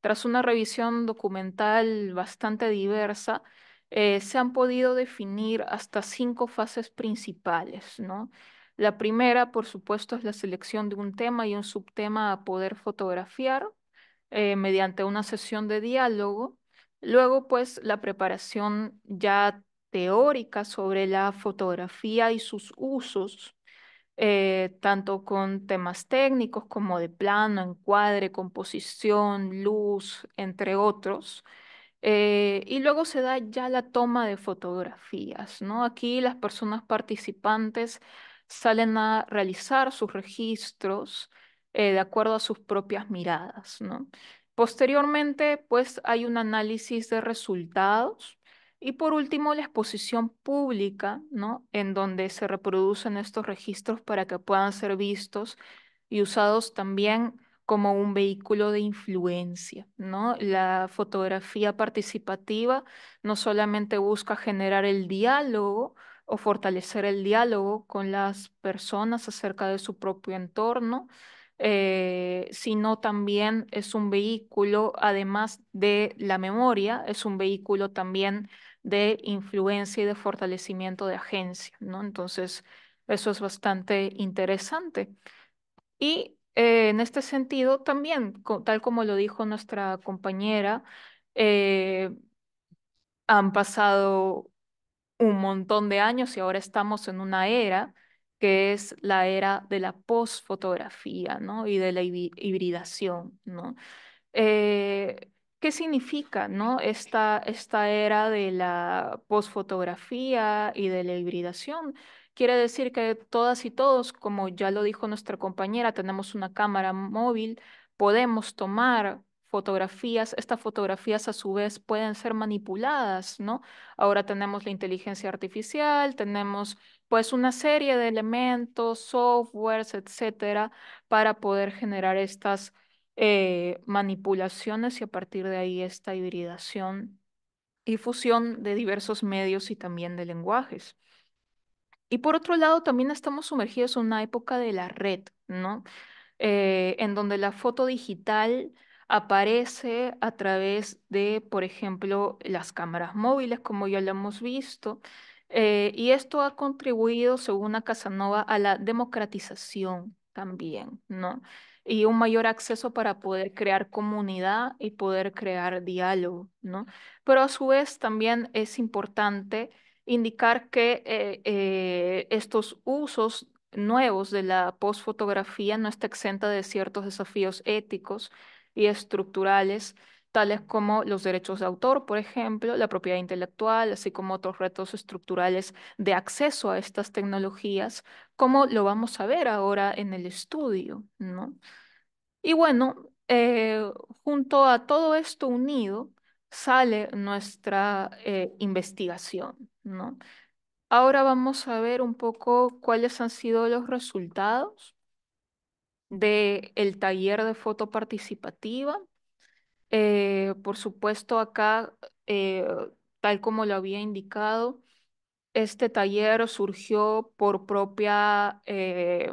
S5: Tras una revisión documental bastante diversa, eh, se han podido definir hasta cinco fases principales, ¿no? La primera, por supuesto, es la selección de un tema y un subtema a poder fotografiar eh, mediante una sesión de diálogo. Luego, pues, la preparación ya teórica sobre la fotografía y sus usos, eh, tanto con temas técnicos como de plano, encuadre, composición, luz, entre otros. Eh, y luego se da ya la toma de fotografías, ¿no? Aquí las personas participantes salen a realizar sus registros eh, de acuerdo a sus propias miradas, Posteriormente, pues hay un análisis de resultados y por último, la exposición pública, En donde se reproducen estos registros para que puedan ser vistos y usados también como un vehículo de influencia, ¿no? La fotografía participativa no solamente busca generar el diálogo o fortalecer el diálogo con las personas acerca de su propio entorno, eh, sino también es un vehículo, además de la memoria, es un vehículo también de influencia y de fortalecimiento de agencia, ¿no? Entonces, eso es bastante interesante. Y eh, en este sentido, también, tal como lo dijo nuestra compañera, eh, han pasado un montón de años y ahora estamos en una era que es la era de la posfotografía ¿no? y de la hibridación. ¿no? Eh, ¿Qué significa ¿no? esta, esta era de la posfotografía y de la hibridación? Quiere decir que todas y todos, como ya lo dijo nuestra compañera, tenemos una cámara móvil, podemos tomar fotografías, estas fotografías a su vez pueden ser manipuladas, ¿no? Ahora tenemos la inteligencia artificial, tenemos pues una serie de elementos, softwares, etcétera, para poder generar estas eh, manipulaciones y a partir de ahí esta hibridación y fusión de diversos medios y también de lenguajes. Y por otro lado, también estamos sumergidos en una época de la red, ¿no? Eh, en donde la foto digital aparece a través de, por ejemplo, las cámaras móviles, como ya lo hemos visto, eh, y esto ha contribuido, según a Casanova, a la democratización también, ¿no? Y un mayor acceso para poder crear comunidad y poder crear diálogo, ¿no? Pero a su vez también es importante indicar que eh, eh, estos usos nuevos de la postfotografía no está exenta de ciertos desafíos éticos y estructurales tales como los derechos de autor, por ejemplo, la propiedad intelectual, así como otros retos estructurales de acceso a estas tecnologías, como lo vamos a ver ahora en el estudio, Y bueno, eh, junto a todo esto unido, sale nuestra eh, investigación, Ahora vamos a ver un poco cuáles han sido los resultados del el taller de foto participativa. Eh, por supuesto, acá, eh, tal como lo había indicado, este taller surgió por propia iniciativa eh,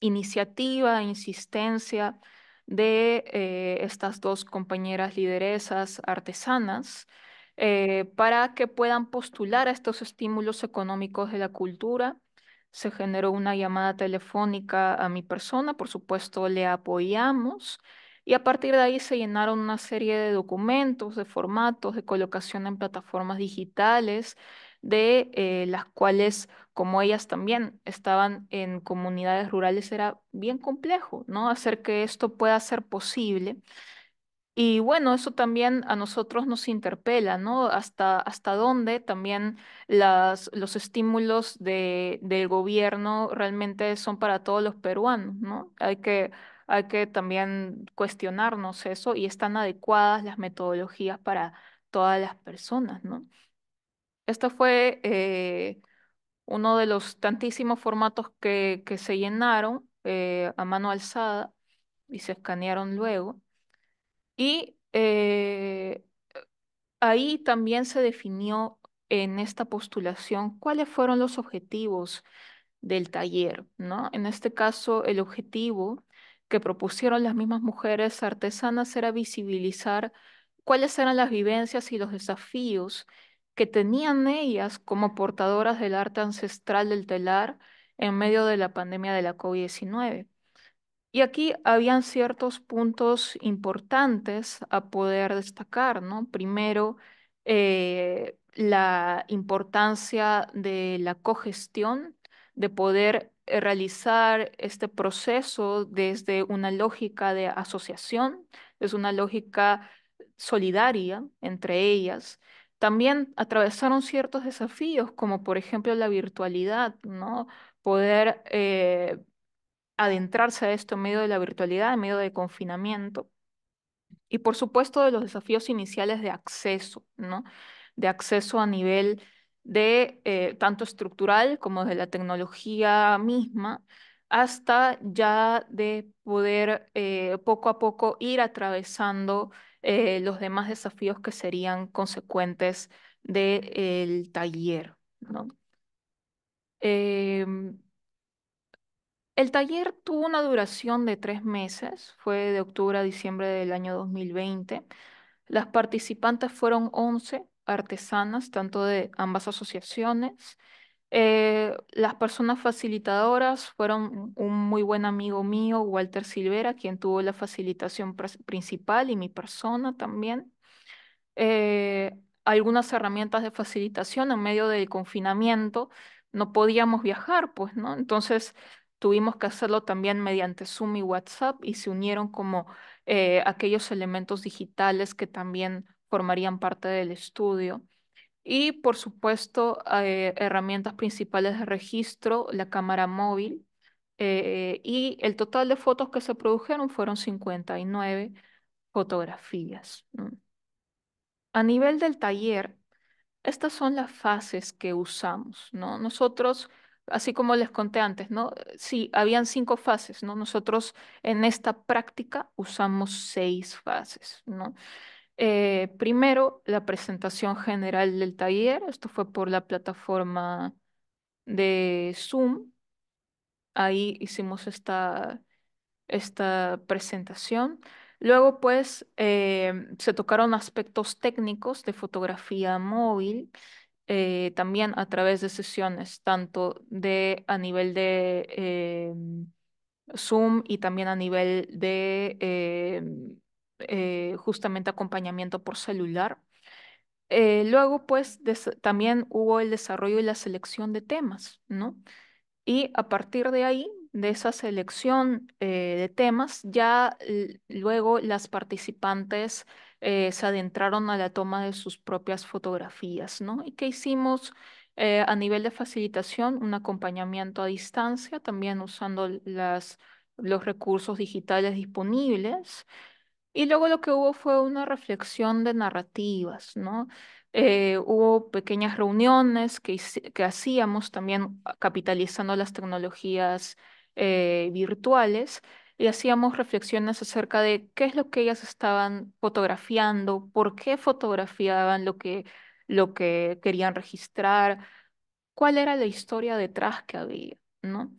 S5: iniciativa, insistencia de estas dos compañeras lideresas artesanas para que puedan postular a estos estímulos económicos de la cultura. Se generó una llamada telefónica a mi persona, por supuesto le apoyamos y a partir de ahí se llenaron una serie de documentos, de formatos, de colocación en plataformas digitales, de eh, las cuales, como ellas también estaban en comunidades rurales, era bien complejo, ¿no? Hacer que esto pueda ser posible. Y bueno, eso también a nosotros nos interpela, ¿no? Hasta, hasta dónde también las, los estímulos de, del gobierno realmente son para todos los peruanos, ¿no? Hay que hay que también cuestionarnos eso y están adecuadas las metodologías para todas las personas, ¿no? Este fue eh, uno de los tantísimos formatos que, se llenaron eh, a mano alzada y se escanearon luego. Y eh, ahí también se definió en esta postulación cuáles fueron los objetivos del taller, ¿no? En este caso, el objetivo que propusieron las mismas mujeres artesanas era visibilizar cuáles eran las vivencias y los desafíos que tenían ellas como portadoras del arte ancestral del telar en medio de la pandemia de la COVID-19. Y aquí habían ciertos puntos importantes a poder destacar, ¿no? Primero, eh, la importancia de la cogestión, de poder eh, realizar este proceso desde una lógica de asociación, desde una lógica solidaria entre ellas. También atravesaron ciertos desafíos, como por ejemplo la virtualidad, ¿no? Poder eh, adentrarse a esto en medio de la virtualidad, en medio de confinamiento. Y por supuesto de los desafíos iniciales de acceso, ¿no? De acceso a nivel de eh, tanto estructural como de la tecnología misma, hasta ya de poder eh, poco a poco ir atravesando eh, los demás desafíos que serían consecuentes del taller. Em, el taller tuvo una duración de tres meses, fue de octubre a diciembre del año 2020. Las participantes fueron 11 artesanas, tanto de ambas asociaciones. Eh, las personas facilitadoras fueron un muy buen amigo mío, Walter Silvera, quien tuvo la facilitación principal y mi persona también. Eh, algunas herramientas de facilitación en medio del confinamiento, no podíamos viajar, pues, ¿no? Entonces tuvimos que hacerlo también mediante Zoom y WhatsApp y se unieron como eh, aquellos elementos digitales que también formarían parte del estudio. Y por supuesto, eh, herramientas principales de registro, la cámara móvil. Eh, y el total de fotos que se produjeron fueron 59 fotografías. A nivel del taller, estas son las fases que usamos, ¿no? Nosotros, así como les conté antes, ¿no? Sí, habían cinco fases, ¿no? Nosotros en esta práctica usamos seis fases, ¿no? Eh, primero, la presentación general del taller. Esto fue por la plataforma de Zoom. Ahí hicimos esta, esta presentación. Luego, pues, eh, se tocaron aspectos técnicos de fotografía móvil, eh, también a través de sesiones, tanto de a nivel de Zoom y también a nivel de eh, justamente acompañamiento por celular. Eh, luego, pues, también hubo el desarrollo y la selección de temas, ¿no? Y a partir de ahí, de esa selección eh, de temas, ya luego las participantes se adentraron a la toma de sus propias fotografías, ¿no? ¿Y qué hicimos a nivel de facilitación? Un acompañamiento a distancia, también usando los recursos digitales disponibles. Y luego lo que hubo fue una reflexión de narrativas, ¿no? Eh, hubo pequeñas reuniones que, hacíamos también capitalizando las tecnologías eh, virtuales y hacíamos reflexiones acerca de qué es lo que ellas estaban fotografiando, por qué fotografiaban lo que, lo que querían registrar, cuál era la historia detrás que había, ¿no?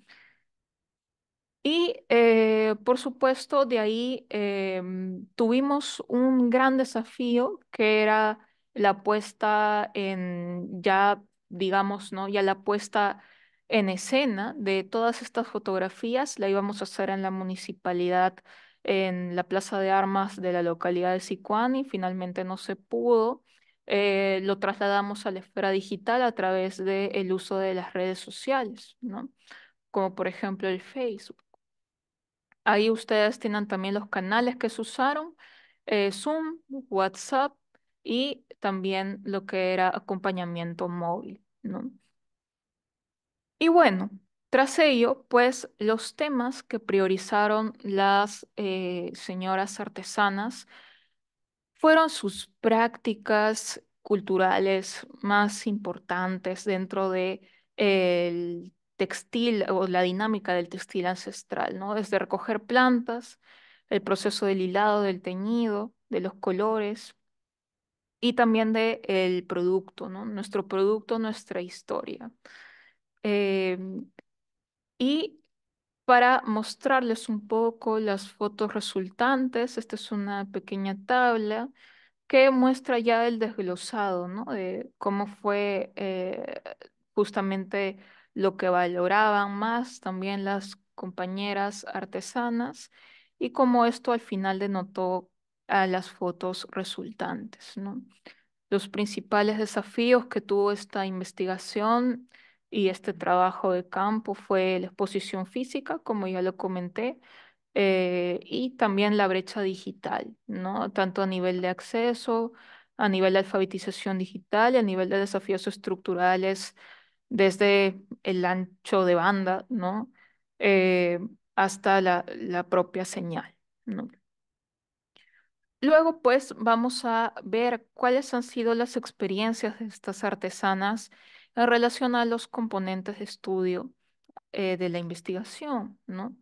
S5: Y eh, por supuesto, de ahí em, tuvimos un gran desafío que era la puesta en, ya digamos, ¿no? Ya la puesta en escena de todas estas fotografías, la íbamos a hacer en la municipalidad, en la plaza de armas de la localidad de y finalmente no se pudo. Eh, lo trasladamos a la esfera digital a través del uso de las redes sociales, ¿no? Como por ejemplo el Facebook. Ahí ustedes tienen también los canales que se usaron, eh, Zoom, WhatsApp y también lo que era acompañamiento móvil. ¿no? Y bueno, tras ello, pues los temas que priorizaron las eh, señoras artesanas fueron sus prácticas culturales más importantes dentro del de, textil o la dinámica del textil ancestral, ¿no? Desde recoger plantas, el proceso del hilado, del teñido, de los colores y también del el producto, ¿no? Nuestro producto, nuestra historia. Em, y para mostrarles un poco las fotos resultantes, esta es una pequeña tabla que muestra ya el desglosado, ¿no? De cómo fue eh, justamente lo que valoraban más también las compañeras artesanas y cómo esto al final denotó a las fotos resultantes. Los principales desafíos que tuvo esta investigación y este trabajo de campo fue la exposición física, como ya lo comenté, eh, y también la brecha digital, ¿no? tanto a nivel de acceso, a nivel de alfabetización digital, y a nivel de desafíos estructurales desde el ancho de banda, ¿no? Eh, hasta la, propia señal, ¿no? Luego, pues, vamos a ver cuáles han sido las experiencias de estas artesanas en relación a los componentes de estudio eh, de la investigación, ¿no?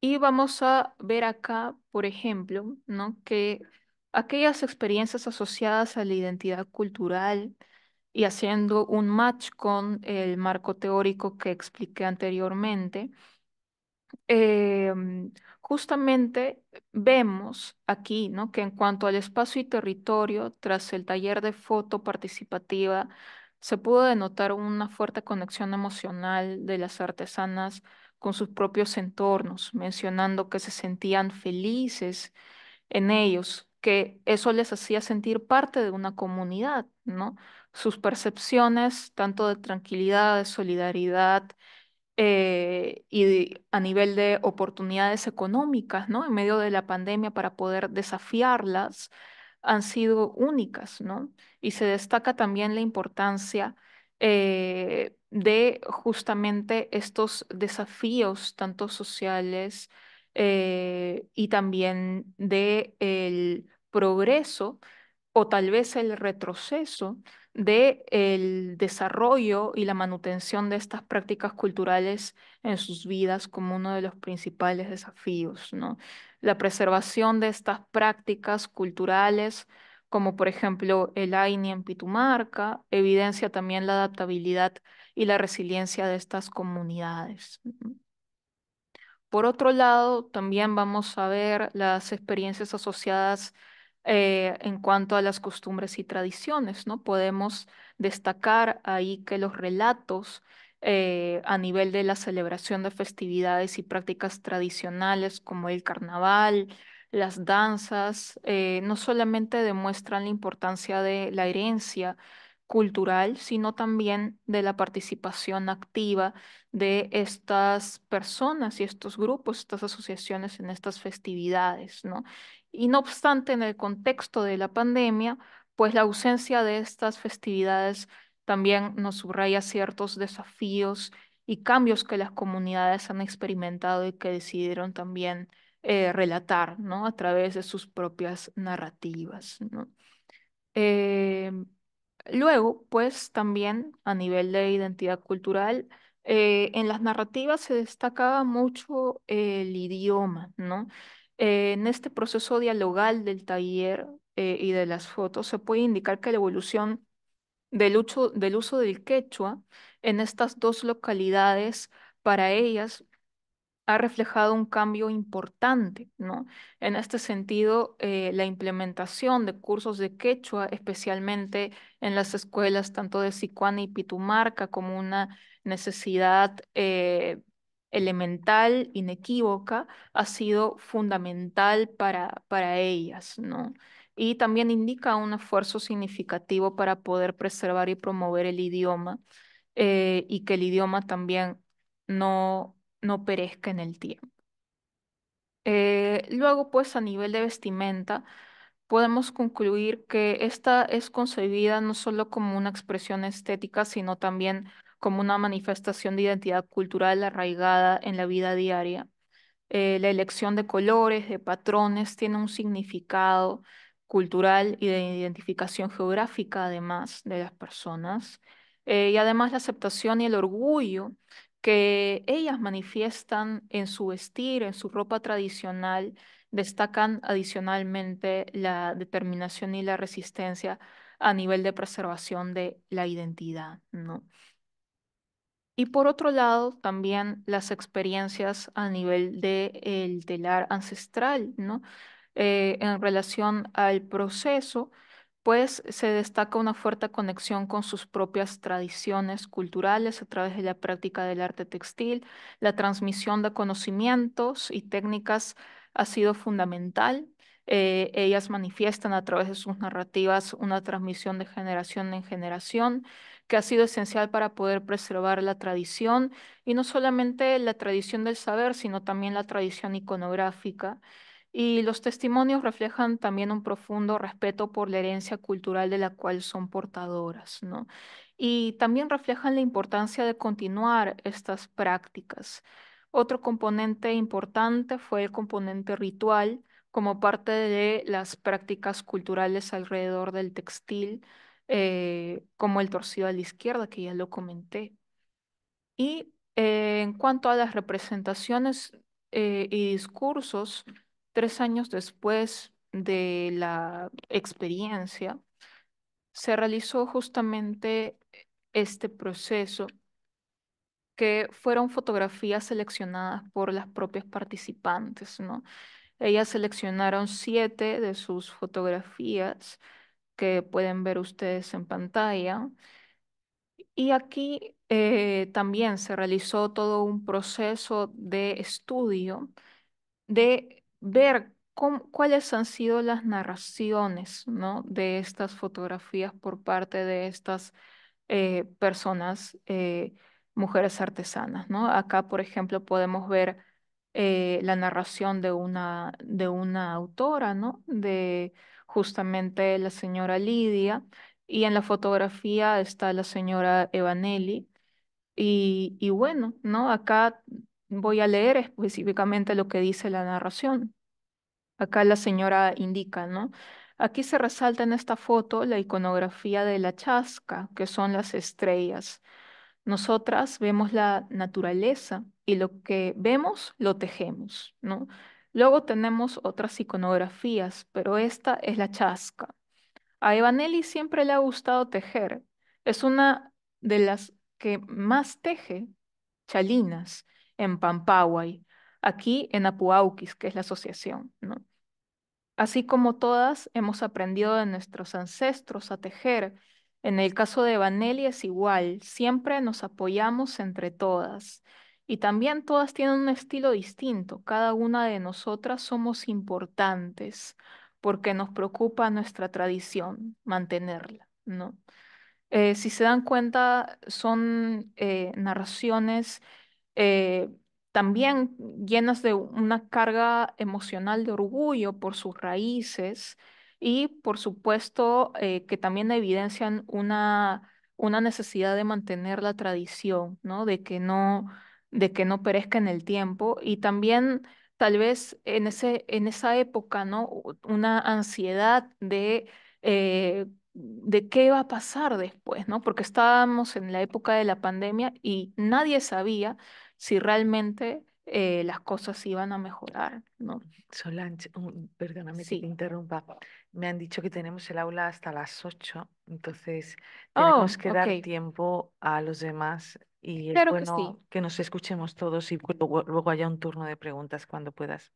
S5: Y vamos a ver acá, por ejemplo, ¿no? que aquellas experiencias asociadas a la identidad cultural, y haciendo un match con el marco teórico que expliqué anteriormente, em, justamente vemos aquí ¿no? que en cuanto al espacio y territorio, tras el taller de foto participativa, se pudo denotar una fuerte conexión emocional de las artesanas con sus propios entornos, mencionando que se sentían felices en ellos, que eso les hacía sentir parte de una comunidad, ¿no? Sus percepciones, tanto de tranquilidad, de solidaridad eh, y a nivel de oportunidades económicas, ¿no? En medio de la pandemia para poder desafiarlas, han sido únicas, ¿no? Y se destaca también la importancia eh, de justamente estos desafíos, tanto sociales, eh, y también del progreso o tal vez el retroceso del el desarrollo y la manutención de estas prácticas culturales en sus vidas como uno de los principales desafíos, ¿no? La preservación de estas prácticas culturales, como por ejemplo el AINI en Pitumarca, evidencia también la adaptabilidad y la resiliencia de estas comunidades. Por otro lado, también vamos a ver las experiencias asociadas eh, en cuanto a las costumbres y tradiciones, ¿no? Podemos destacar ahí que los relatos eh, a nivel de la celebración de festividades y prácticas tradicionales como el carnaval, las danzas, eh, no solamente demuestran la importancia de la herencia, cultural, sino también de la participación activa de estas personas y estos grupos, estas asociaciones en estas festividades, ¿no? Y no obstante, en el contexto de la pandemia, pues la ausencia de estas festividades también nos subraya ciertos desafíos y cambios que las comunidades han experimentado y que decidieron también eh, relatar, ¿no? A través de sus propias narrativas, ¿no? Em, Luego, pues también a nivel de identidad cultural, eh, en las narrativas se destacaba mucho el idioma, ¿no? Eh, en este proceso dialogal del taller eh, y de las fotos se puede indicar que la evolución del, del uso del quechua en estas dos localidades para ellas ha reflejado un cambio importante, ¿no? En este sentido, eh, la implementación de cursos de quechua, especialmente en las escuelas tanto de Sicuana y Pitumarca, como una necesidad eh, elemental, inequívoca, ha sido fundamental para, para ellas, ¿no? Y también indica un esfuerzo significativo para poder preservar y promover el idioma eh, y que el idioma también no no perezca en el tiempo. Eh, luego, pues a nivel de vestimenta, podemos concluir que esta es concebida no solo como una expresión estética, sino también como una manifestación de identidad cultural arraigada en la vida diaria. Eh, la elección de colores, de patrones, tiene un significado cultural y de identificación geográfica, además, de las personas. Eh, y además la aceptación y el orgullo que ellas manifiestan en su vestir, en su ropa tradicional, destacan adicionalmente la determinación y la resistencia a nivel de preservación de la identidad, ¿no? Y por otro lado, también las experiencias a nivel del el telar ancestral, ¿no? Eh, en relación al proceso, pues se destaca una fuerte conexión con sus propias tradiciones culturales a través de la práctica del arte textil. La transmisión de conocimientos y técnicas ha sido fundamental. Eh, ellas manifiestan a través de sus narrativas una transmisión de generación en generación que ha sido esencial para poder preservar la tradición y no solamente la tradición del saber, sino también la tradición iconográfica. Y los testimonios reflejan también un profundo respeto por la herencia cultural de la cual son portadoras, ¿no? Y también reflejan la importancia de continuar estas prácticas. Otro componente importante fue el componente ritual como parte de las prácticas culturales alrededor del textil, eh, como el torcido a la izquierda, que ya lo comenté. Y eh, en cuanto a las representaciones eh, y discursos, tres años después de la experiencia, se realizó justamente este proceso que fueron fotografías seleccionadas por las propias participantes, ¿no? Ellas seleccionaron siete de sus fotografías que pueden ver ustedes en pantalla. Y aquí eh, también se realizó todo un proceso de estudio de ver cuáles han sido las narraciones ¿no? de estas fotografías por parte de estas eh, personas, eh, mujeres artesanas. ¿no? Acá, por ejemplo, podemos ver eh, la narración de una, de una autora, ¿no? de justamente la señora Lidia, y en la fotografía está la señora Evanelli. Y, y, bueno, ¿no? Acá Voy a leer específicamente lo que dice la narración. Acá la señora indica, ¿no? Aquí se resalta en esta foto la iconografía de la chasca, que son las estrellas. Nosotras vemos la naturaleza y lo que vemos lo tejemos, ¿no? Luego tenemos otras iconografías, pero esta es la chasca. A Evanelli siempre le ha gustado tejer. Es una de las que más teje chalinas en Pampaguay, aquí en Apuauquis, que es la asociación. ¿no? Así como todas, hemos aprendido de nuestros ancestros a tejer. En el caso de Vanelli es igual, siempre nos apoyamos entre todas. Y también todas tienen un estilo distinto, cada una de nosotras somos importantes porque nos preocupa nuestra tradición, mantenerla, ¿no? Eh, si se dan cuenta, son eh, narraciones eh, también llenas de una carga emocional de orgullo por sus raíces y por supuesto eh, que también evidencian una, una necesidad de mantener la tradición, ¿no? De que no, de que no perezca en el tiempo y también tal vez en, ese, en esa época, ¿no? Una ansiedad de... Eh, de qué va a pasar después, ¿no? Porque estábamos en la época de la pandemia y nadie sabía si realmente eh, las cosas iban a mejorar,
S4: ¿no?
S2: Solange, perdóname te interrumpa. Me han dicho que tenemos el aula hasta las 8, entonces tenemos oh, que dar tiempo a los demás y es bueno que, nos escuchemos todos y luego haya un turno de preguntas cuando puedas.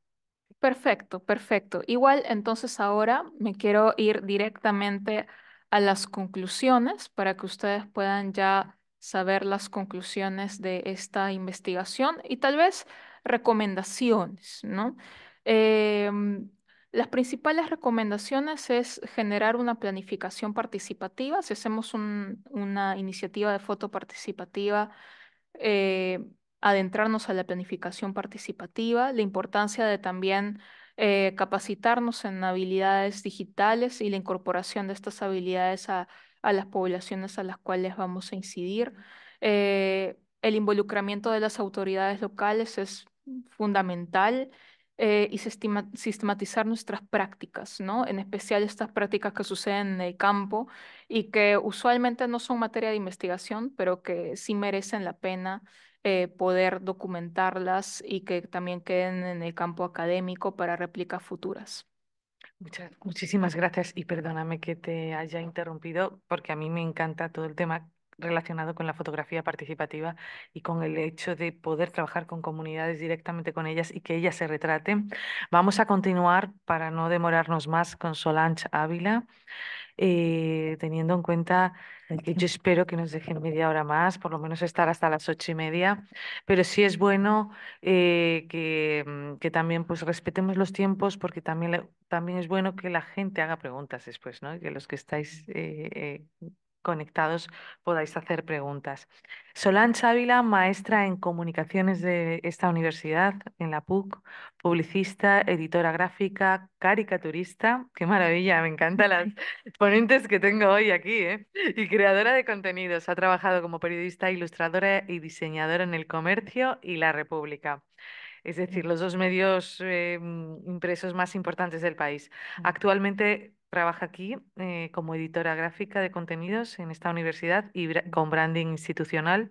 S5: Perfecto, perfecto. Igual entonces ahora me quiero ir directamente a las conclusiones para que ustedes puedan ya saber las conclusiones de esta investigación y tal vez recomendaciones, ¿no? Em, las principales recomendaciones es generar una planificación participativa. Si hacemos una iniciativa de foto participativa, eh, adentrarnos a la planificación participativa, la importancia de también eh, capacitarnos en habilidades digitales y la incorporación de estas habilidades a a las poblaciones a las cuales vamos a incidir. Eh, el involucramiento de las autoridades locales es fundamental eh, y sistematizar nuestras prácticas, ¿no? En especial estas prácticas que suceden en el campo y que usualmente no son materia de investigación, pero que sí merecen la pena eh, poder documentarlas y que también queden en el campo académico para réplicas futuras. Muchas,
S2: muchísimas gracias y perdóname que te haya interrumpido porque a mí me encanta todo el tema relacionado con la fotografía participativa y con el hecho de poder trabajar con comunidades directamente con ellas y que ellas se retraten. Vamos a continuar para no demorarnos más con Solange Ávila. Eh, teniendo en cuenta que yo espero que nos dejen media hora más, por lo menos estar hasta las ocho y media, pero sí es bueno eh, mm, que, también pues, respetemos los tiempos porque también, también es bueno que la gente haga preguntas después, ¿no? que los que estáis eh, eh conectados podáis hacer preguntas. Solán Chávila, maestra en comunicaciones de esta universidad, en la PUC, publicista, editora gráfica, caricaturista, qué maravilla, me encantan las ponentes que tengo hoy aquí, ¿eh? y creadora de contenidos. Ha trabajado como periodista, ilustradora y diseñadora en el comercio y la República es decir, mm. los dos medios eh, mm, impresos más importantes del país. Mm. Actualmente trabaja aquí eh, como editora gráfica de contenidos en esta universidad y con branding institucional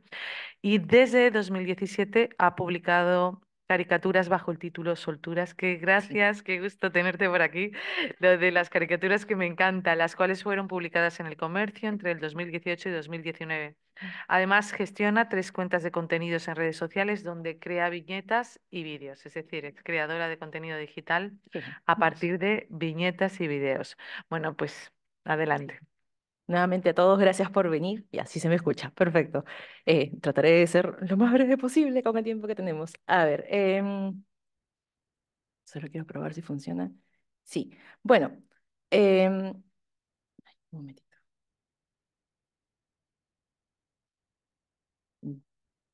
S2: y desde 2017 ha publicado caricaturas bajo el título Solturas. Qué gracias, qué gusto tenerte por aquí. Lo de las caricaturas que me encanta, las cuales fueron publicadas en el comercio entre el 2018 y 2019. Mm. Además, gestiona tres cuentas de contenidos en redes sociales donde crea viñetas y vídeos, es decir, es creadora de contenido digital a partir de viñetas y vídeos. Bueno, pues adelante. Nuevamente a todos, gracias por venir.
S6: Y así se me escucha, perfecto. Eh, trataré de ser lo más breve posible con el tiempo que tenemos. A ver, em, solo quiero probar si funciona. Sí, bueno. Em, un momentito. Mm,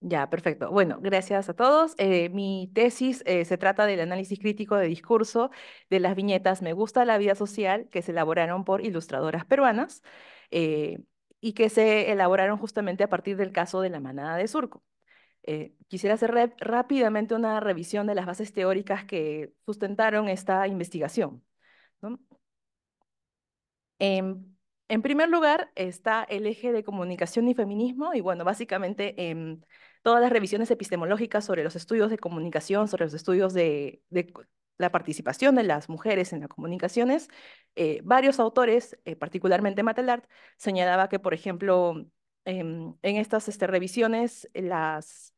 S6: ya, perfecto. Bueno, gracias a todos. Eh, mi tesis eh, se trata del análisis crítico de discurso de las viñetas Me gusta la vida social que se elaboraron por ilustradoras peruanas. Eh, y que se elaboraron justamente a partir del caso de la manada de surco. Eh, quisiera hacer rápidamente una revisión de las bases teóricas que sustentaron esta investigación. Em, en, primer lugar está el eje de comunicación y feminismo, y bueno, básicamente em, todas las revisiones epistemológicas sobre los estudios de comunicación, sobre los estudios de la participación de las mujeres en las comunicaciones, eh, varios autores, eh, particularmente Matelart, señalaba que, por ejemplo, em, en estas este, revisiones las,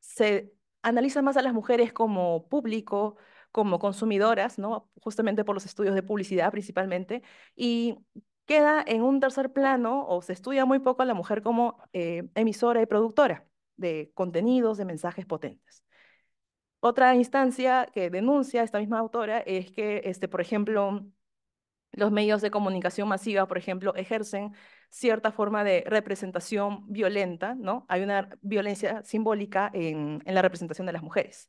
S6: se analiza más a las mujeres como público, como consumidoras, ¿no? justamente por los estudios de publicidad principalmente, y queda en un tercer plano o se estudia muy poco a la mujer como eh, emisora y productora de contenidos, de mensajes potentes. Otra instancia que denuncia esta misma autora es que, este, por ejemplo, los medios de comunicación masiva, por ejemplo, ejercen cierta forma de representación violenta, ¿no? Hay una violencia simbólica en, la representación de las mujeres.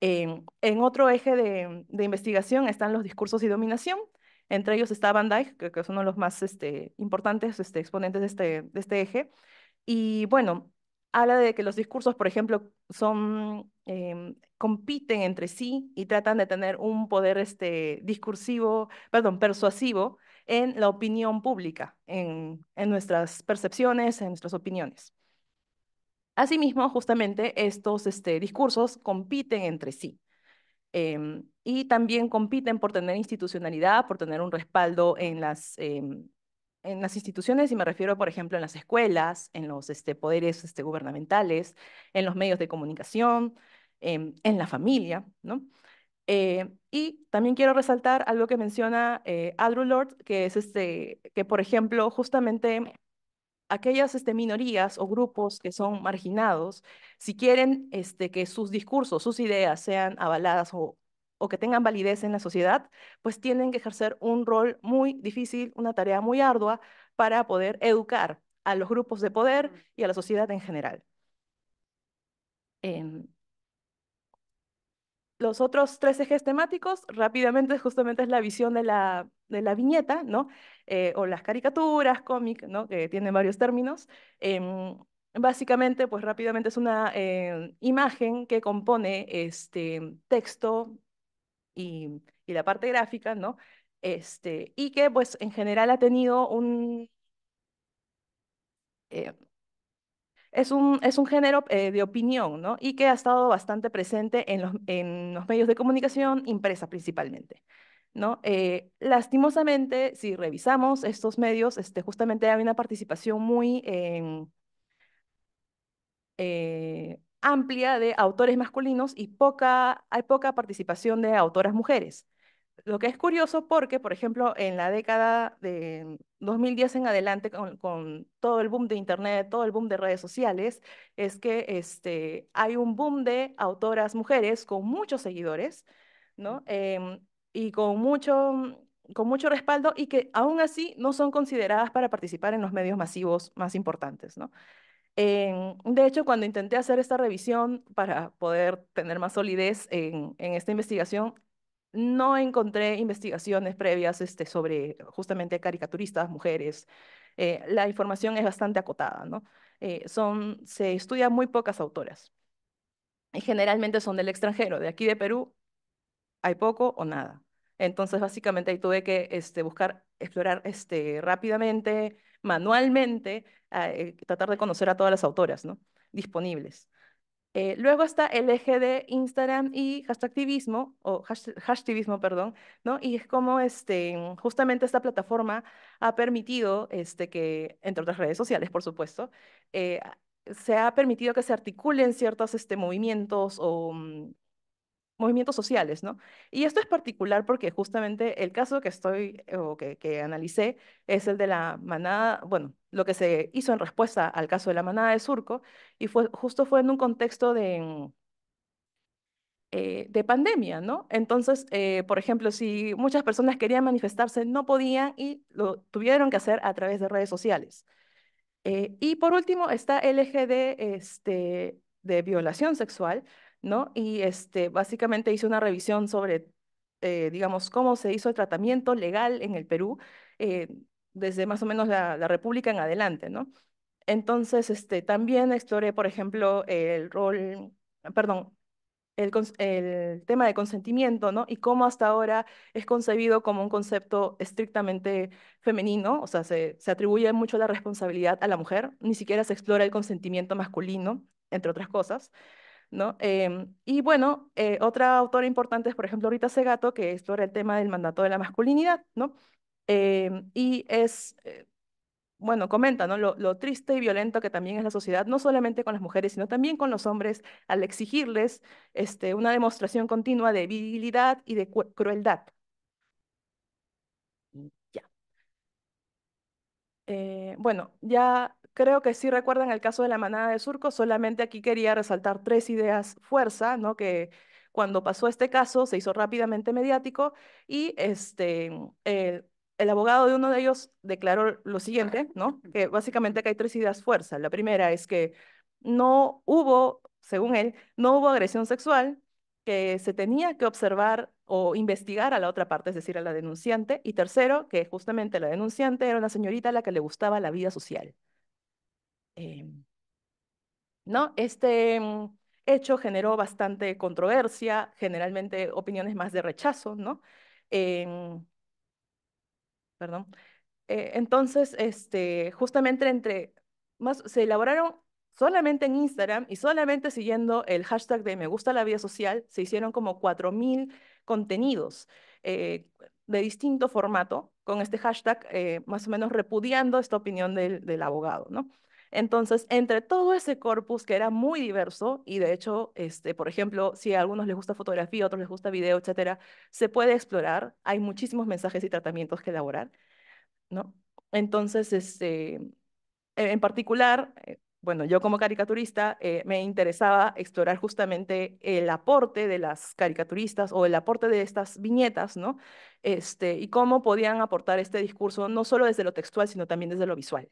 S6: en otro eje de, investigación están los discursos y dominación. Entre ellos está Van que, es uno de los más este, importantes este, exponentes de este, este eje. Y bueno, habla de que los discursos, por ejemplo, son, em, compiten entre sí y tratan de tener un poder este, discursivo, perdón, persuasivo en la opinión pública, en, nuestras percepciones, en nuestras opiniones. Asimismo, justamente estos este, discursos compiten entre sí em, y también compiten por tener institucionalidad, por tener un respaldo en las, em, en las instituciones, y me refiero, por ejemplo, en las escuelas, en los este, poderes este, gubernamentales, en los medios de comunicación, em, en, la familia, ¿no? Eh, y también quiero resaltar algo que menciona eh, Andrew Lord, que es este, que por ejemplo, justamente aquellas este, minorías o grupos que son marginados, si quieren este, que sus discursos, sus ideas sean avaladas o o que tengan validez en la sociedad, pues tienen que ejercer un rol muy difícil, una tarea muy ardua para poder educar a los grupos de poder y a la sociedad en general. Em, los otros tres ejes temáticos, rápidamente, justamente es la visión de la, de la viñeta, ¿no? Eh, o las caricaturas, cómic, ¿no? Que tienen varios términos. Em, básicamente, pues rápidamente es una em, imagen que compone este texto, y, la parte gráfica, ¿no? Este, y que pues en general ha tenido un... Eh, es un, es un género eh, de opinión, ¿no? Y que ha estado bastante presente en los, medios de comunicación, impresa principalmente, ¿no? Eh, lastimosamente, si revisamos estos medios, este, justamente hay una participación muy amplia de autores masculinos y poca, hay poca participación de autoras mujeres. Lo que es curioso porque, por ejemplo, en la década de 2010 en adelante, con, todo el boom de Internet, todo el boom de redes sociales, es que este, hay un boom de autoras mujeres con muchos seguidores, em, y con mucho, con mucho respaldo y que aún así no son consideradas para participar en los medios masivos más importantes, ¿no? de hecho, cuando intenté hacer esta revisión para poder tener más solidez en, esta investigación, no encontré investigaciones previas este, sobre justamente caricaturistas, mujeres. Eh, la información es bastante acotada, ¿no? Eh, se estudian muy pocas autoras. Y generalmente son del extranjero. De aquí de Perú hay poco o nada. Entonces, básicamente ahí tuve que este, buscar, explorar este, rápidamente, manualmente, ah, eh, tratar de conocer a todas las autoras ¿no? disponibles. Eh, luego está el eje de Instagram y #activismo o perdón, ¿no? Y es como este, justamente esta plataforma ha permitido este, que, entre otras redes sociales, por supuesto, eh, se ha permitido que se articulen ciertos este, movimientos o mm, movimientos sociales, ¿no? Y esto es particular porque justamente el caso que estoy eh, o que, que, analicé es el de la manada, bueno, lo que se hizo en respuesta al caso de la manada de Surco y fue justo fue en un contexto de mm, eh, de pandemia, ¿no? Entonces, eh, por ejemplo, si muchas personas querían manifestarse, no podían y lo tuvieron que hacer a través de redes sociales. y por último está el eje de, este, de violación sexual, y este, básicamente hice una revisión sobre, eh, digamos, cómo se hizo el tratamiento legal en el Perú eh, desde más o menos la, República en adelante, Entonces, este, también exploré, por ejemplo, el rol, perdón, el, tema de consentimiento, Y cómo hasta ahora es concebido como un concepto estrictamente femenino, o sea, se, atribuye mucho la responsabilidad a la mujer, ni siquiera se explora el consentimiento masculino, entre otras cosas. Em, y bueno, eh, otra autora importante es, por ejemplo, Rita Segato, que explora el tema del mandato de la masculinidad, ¿no? Em, y es, eh, bueno, comenta, ¿no? Lo, triste y violento que también es la sociedad, no solamente con las mujeres, sino también con los hombres, al exigirles este, una demostración continua de virilidad y de crueldad. Ya. Eh, bueno, ya Creo que sí recuerdan el caso de la manada de surco, solamente aquí quería resaltar tres ideas fuerza, ¿no? Que cuando pasó este caso se hizo rápidamente mediático y este, eh, el abogado de uno de ellos declaró lo siguiente, ¿no? Que básicamente que hay tres ideas fuerza. La primera es que no hubo, según él, no hubo agresión sexual, que se tenía que observar o investigar a la otra parte, es decir, a la denunciante. Y tercero, que justamente la denunciante era una señorita a la que le gustaba la vida social. Em, ¿no? Este mm, hecho generó bastante controversia, generalmente opiniones más de rechazo, ¿no? Em, perdón. Eh, entonces, este, justamente entre, más, se elaboraron solamente en Instagram y solamente siguiendo el hashtag de me gusta la vida social, se hicieron como 4.000 contenidos eh, de distinto formato con este hashtag, eh, más o menos repudiando esta opinión del, del abogado, ¿no? Entonces, entre todo ese corpus que era muy diverso, y de hecho, este, por ejemplo, si a algunos les gusta fotografía, a otros les gusta video, etcétera, se puede explorar. Hay muchísimos mensajes y tratamientos que elaborar, ¿no? Entonces, este, e-, en particular, eh, bueno, yo como caricaturista eh, me interesaba explorar justamente el aporte de las caricaturistas o el aporte de estas viñetas, ¿no? Este, y cómo podían aportar este discurso, no solo desde lo textual, sino también desde lo visual.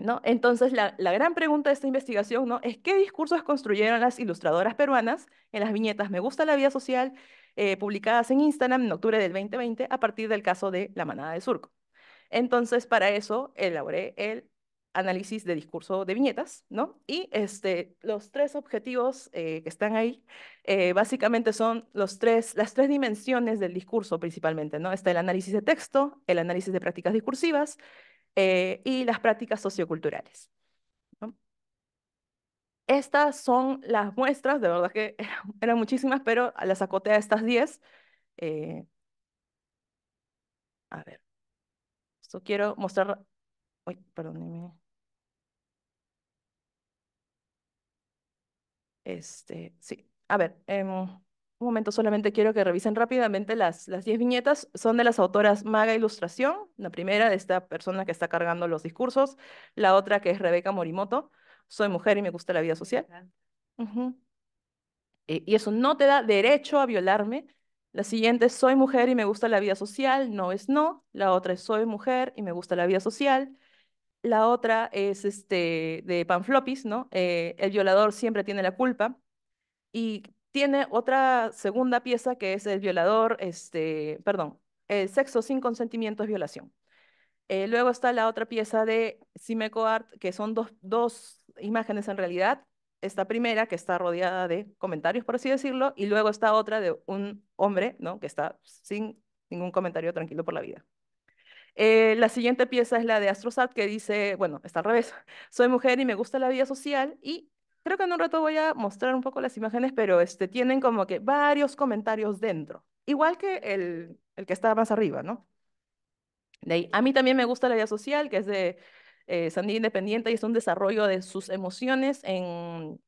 S6: ¿No? Entonces, la, gran pregunta de esta investigación ¿no? es qué discursos construyeron las ilustradoras peruanas en las viñetas Me gusta la vida social, eh, publicadas en Instagram en octubre del 2020, a partir del caso de La Manada de Surco. Entonces, para eso elaboré el análisis de discurso de viñetas, ¿no? Y este, los tres objetivos eh, que están ahí, eh, básicamente son los tres, las tres dimensiones del discurso principalmente, ¿no? Está el análisis de texto, el análisis de prácticas discursivas eh, y las prácticas socioculturales. Estas son las muestras, de verdad que eran, muchísimas, pero las acoté a estas 10. Eh, a ver, esto quiero mostrar... Uy, perdónenme. Este, sí, a ver. Eh, un momento, solamente quiero que revisen rápidamente las diez viñetas. Son de las autoras Maga Ilustración, la primera de esta persona que está cargando los discursos, la otra que es Rebeca Morimoto, Soy mujer y me gusta la vida social. Eh, y eso no te da derecho a violarme. La siguiente Soy mujer y me gusta la vida social, no es no. La otra es Soy mujer y me gusta la vida social. La otra es este, de Panflopis, ¿no? Eh, el violador siempre tiene la culpa. Y tiene otra segunda pieza que es el violador, este, perdón, el sexo sin consentimiento es violación. Eh, luego está la otra pieza de Simeco Art, que son dos, dos imágenes en realidad. Esta primera, que está rodeada de comentarios, por así decirlo, y luego está otra de un hombre, ¿no? Que está sin ningún comentario, tranquilo por la vida. Eh, la siguiente pieza es la de Astrosat, que dice, bueno, está al revés. Soy mujer y me gusta la vida social y creo que en un rato voy a mostrar un poco las imágenes, pero este, tienen como que varios comentarios dentro, igual que el, el que está más arriba, ¿no? a mí también me gusta la idea social, que es de eh, Sandía Independiente y es un desarrollo de sus emociones en,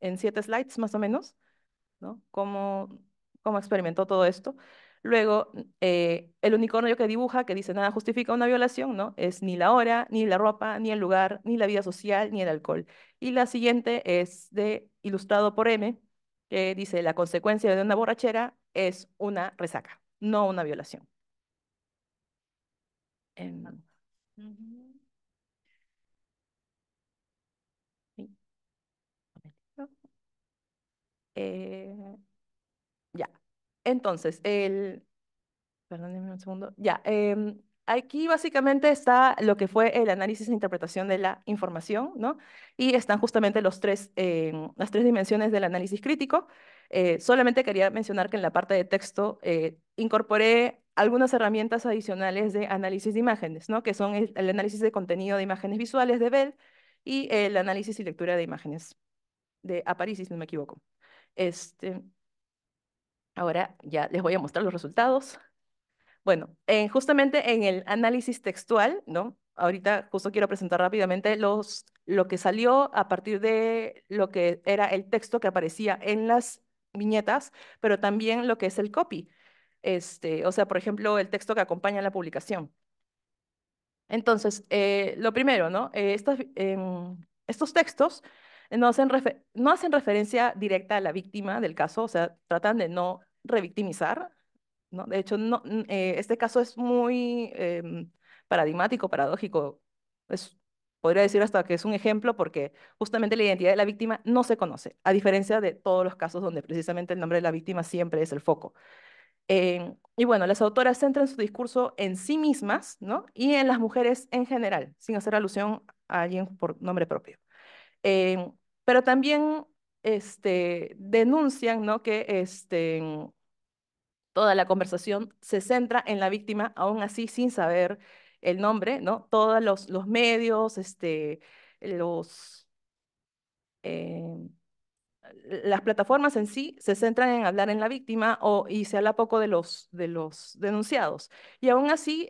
S6: en siete slides más o menos, ¿no? Cómo, cómo experimentó todo esto. Luego, eh, el unicornio que dibuja, que dice nada justifica una violación, ¿no? Es ni la hora, ni la ropa, ni el lugar, ni la vida social, ni el alcohol. Y la siguiente es de ilustrado por M, que dice la consecuencia de una borrachera es una resaca, no una violación. Ah, entonces, el... Perdónenme un segundo. Ya, em, aquí básicamente está lo que fue el análisis e interpretación de la información, ¿no? Y están justamente los tres, em, las tres dimensiones del análisis crítico. Eh, solamente quería mencionar que en la parte de texto eh, incorporé algunas herramientas adicionales de análisis de imágenes, ¿no? Que son el, el análisis de contenido de imágenes visuales de Bell y el análisis y lectura de imágenes de Aparici, si no me equivoco. Este, Ahora ya les voy a mostrar los resultados. Bueno, justamente en el análisis textual, ¿no? Ahorita justo quiero presentar rápidamente los, lo que salió a partir de lo que era el texto que aparecía en las viñetas, pero también lo que es el copy. Este, o sea, por ejemplo, el texto que acompaña la publicación. Entonces, eh, lo primero, ¿no? Eh, estos textos no hacen, no hacen referencia directa a la víctima del caso, o sea, tratan de no revictimizar. ¿no? De hecho, no, eh, este caso es muy em, paradigmático, paradójico. Es, podría decir hasta que es un ejemplo porque justamente la identidad de la víctima no se conoce, a diferencia de todos los casos donde precisamente el nombre de la víctima siempre es el foco. Em, y bueno, las autoras centran su discurso en sí mismas ¿no? y en las mujeres en general, sin hacer alusión a alguien por nombre propio. Eh, pero también este, denuncian que este, toda la conversación se centra en la víctima, aún así sin saber el nombre, ¿no? Todos los, medios, este, em, las plataformas en sí se centran en hablar en la víctima y se habla poco de los, denunciados. Y aún así,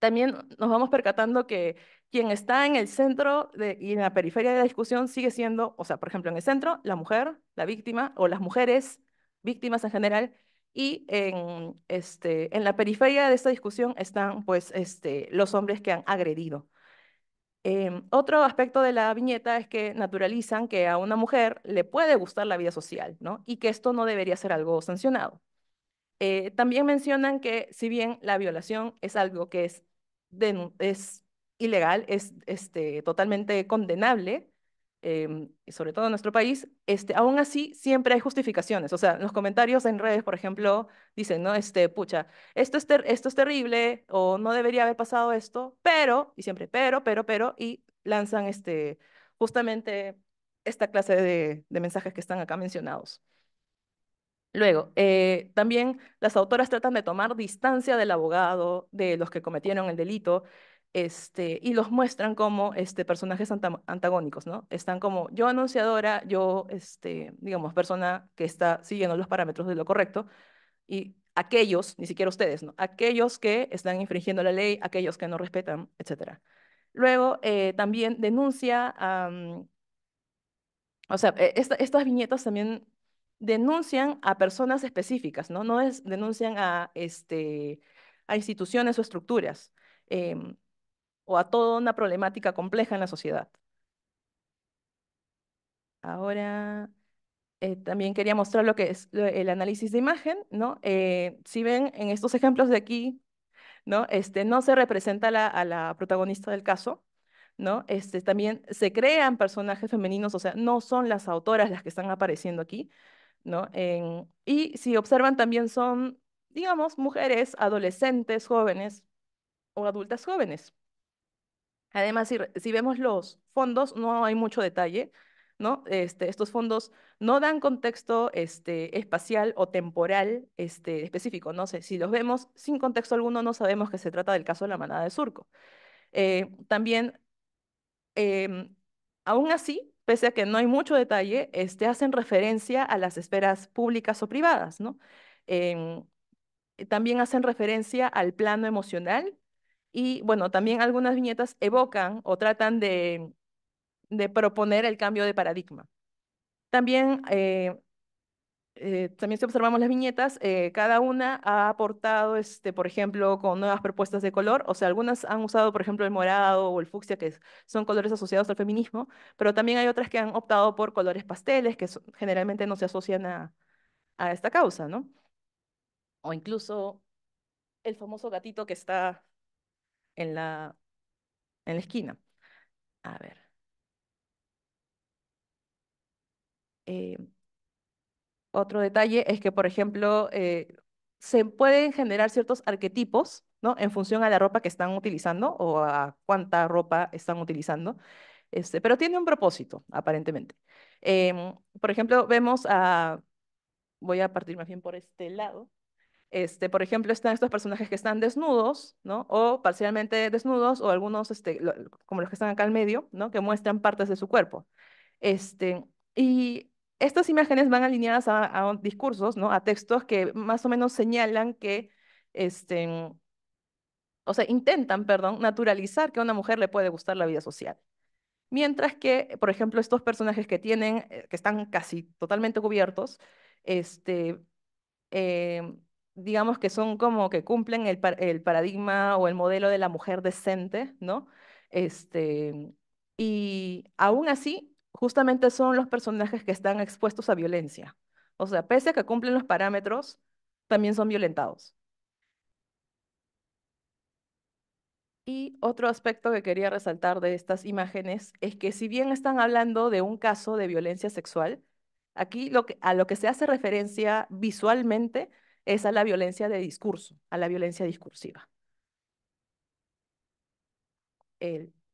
S6: también nos vamos percatando que quien está en el centro de, y en la periferia de la discusión sigue siendo, o sea, por ejemplo, en el centro, la mujer, la víctima, o las mujeres víctimas en general, y en, este, en la periferia de esta discusión están pues, este, los hombres que han agredido. Em, otro aspecto de la viñeta es que naturalizan que a una mujer le puede gustar la vida social, ¿no? Y que esto no debería ser algo sancionado. Eh, también mencionan que si bien la violación es algo que es, es ilegal, es este, totalmente condenable, em, sobre todo en nuestro país, este, aún así siempre hay justificaciones. O sea, los comentarios en redes, por ejemplo, dicen, ¿no? Este, pucha, esto es, esto es terrible o no debería haber pasado esto, pero, y siempre, pero, pero, pero, y lanzan este, justamente esta clase de, mensajes que están acá mencionados. Luego, eh, también las autoras tratan de tomar distancia del abogado, de los que cometieron el delito, este, y los muestran como este, personajes antagónicos, ¿no? Están como yo anunciadora, yo, este, digamos, persona que está siguiendo los parámetros de lo correcto, y aquellos, ni siquiera ustedes, ¿no? Aquellos que están infringiendo la ley, aquellos que no respetan, etc. Luego, eh, también denuncia, a o sea, e-, estas viñetas también denuncian a personas específicas, ¿no? No es, denuncian a, este, a instituciones o estructuras. Em, o a toda una problemática compleja en la sociedad. Ahora, eh, también quería mostrar lo que es el análisis de imagen, ¿no? Eh, si ven en estos ejemplos de aquí, ¿no? Este, no se representa a la protagonista del caso, ¿no? Este, también se crean personajes femeninos, o sea, no son las autoras las que están apareciendo aquí, ¿no? y si observan también son, digamos, mujeres, adolescentes, jóvenes o adultas jóvenes, Además, si, vemos los fondos, no hay mucho detalle, ¿no? Este, estos fondos no dan contexto este, espacial o temporal este, específico, no sé, si los vemos sin contexto alguno, no sabemos que se trata del caso de la manada de surco. Eh, también, em, aún así, pese a que no hay mucho detalle, este, hacen referencia a las esferas públicas o privadas, ¿no? Em, también hacen referencia al plano emocional y bueno, también algunas viñetas evocan o tratan de, de proponer el cambio de paradigma. También, eh, eh, también si observamos las viñetas, eh, cada una ha aportado, este, por ejemplo, con nuevas propuestas de color. O sea, algunas han usado, por ejemplo, el morado o el fucsia, que son colores asociados al feminismo, pero también hay otras que han optado por colores pasteles, que generalmente no se asocian a esta causa, ¿no? O incluso el famoso gatito que está en la, esquina. A ver. Eh, otro detalle es que, por ejemplo, eh, se pueden generar ciertos arquetipos, ¿no? En función a la ropa que están utilizando o a cuánta ropa están utilizando. Este, pero tiene un propósito, aparentemente. Em, por ejemplo, vemos a... Voy a partir más bien por este lado. Este, por ejemplo, están estos personajes que están desnudos, ¿no? O parcialmente desnudos, o algunos, este, como los que están acá al medio, ¿no? Que muestran partes de su cuerpo. Este, y estas imágenes van alineadas a, discursos, ¿no? A textos que más o menos señalan que, este, o sea, intentan, perdón, naturalizar que a una mujer le puede gustar la vida social. Mientras que, por ejemplo, estos personajes que tienen, eh, que están casi totalmente cubiertos, este, em, digamos que son como que cumplen el, paradigma o el modelo de la mujer decente, ¿no? Este, y aún así, justamente son los personajes que están expuestos a violencia. O sea, pese a que cumplen los parámetros, también son violentados. Y otro aspecto que quería resaltar de estas imágenes es que si bien están hablando de un caso de violencia sexual, aquí a lo que se hace referencia visualmente es a la violencia de discurso, a la violencia discursiva.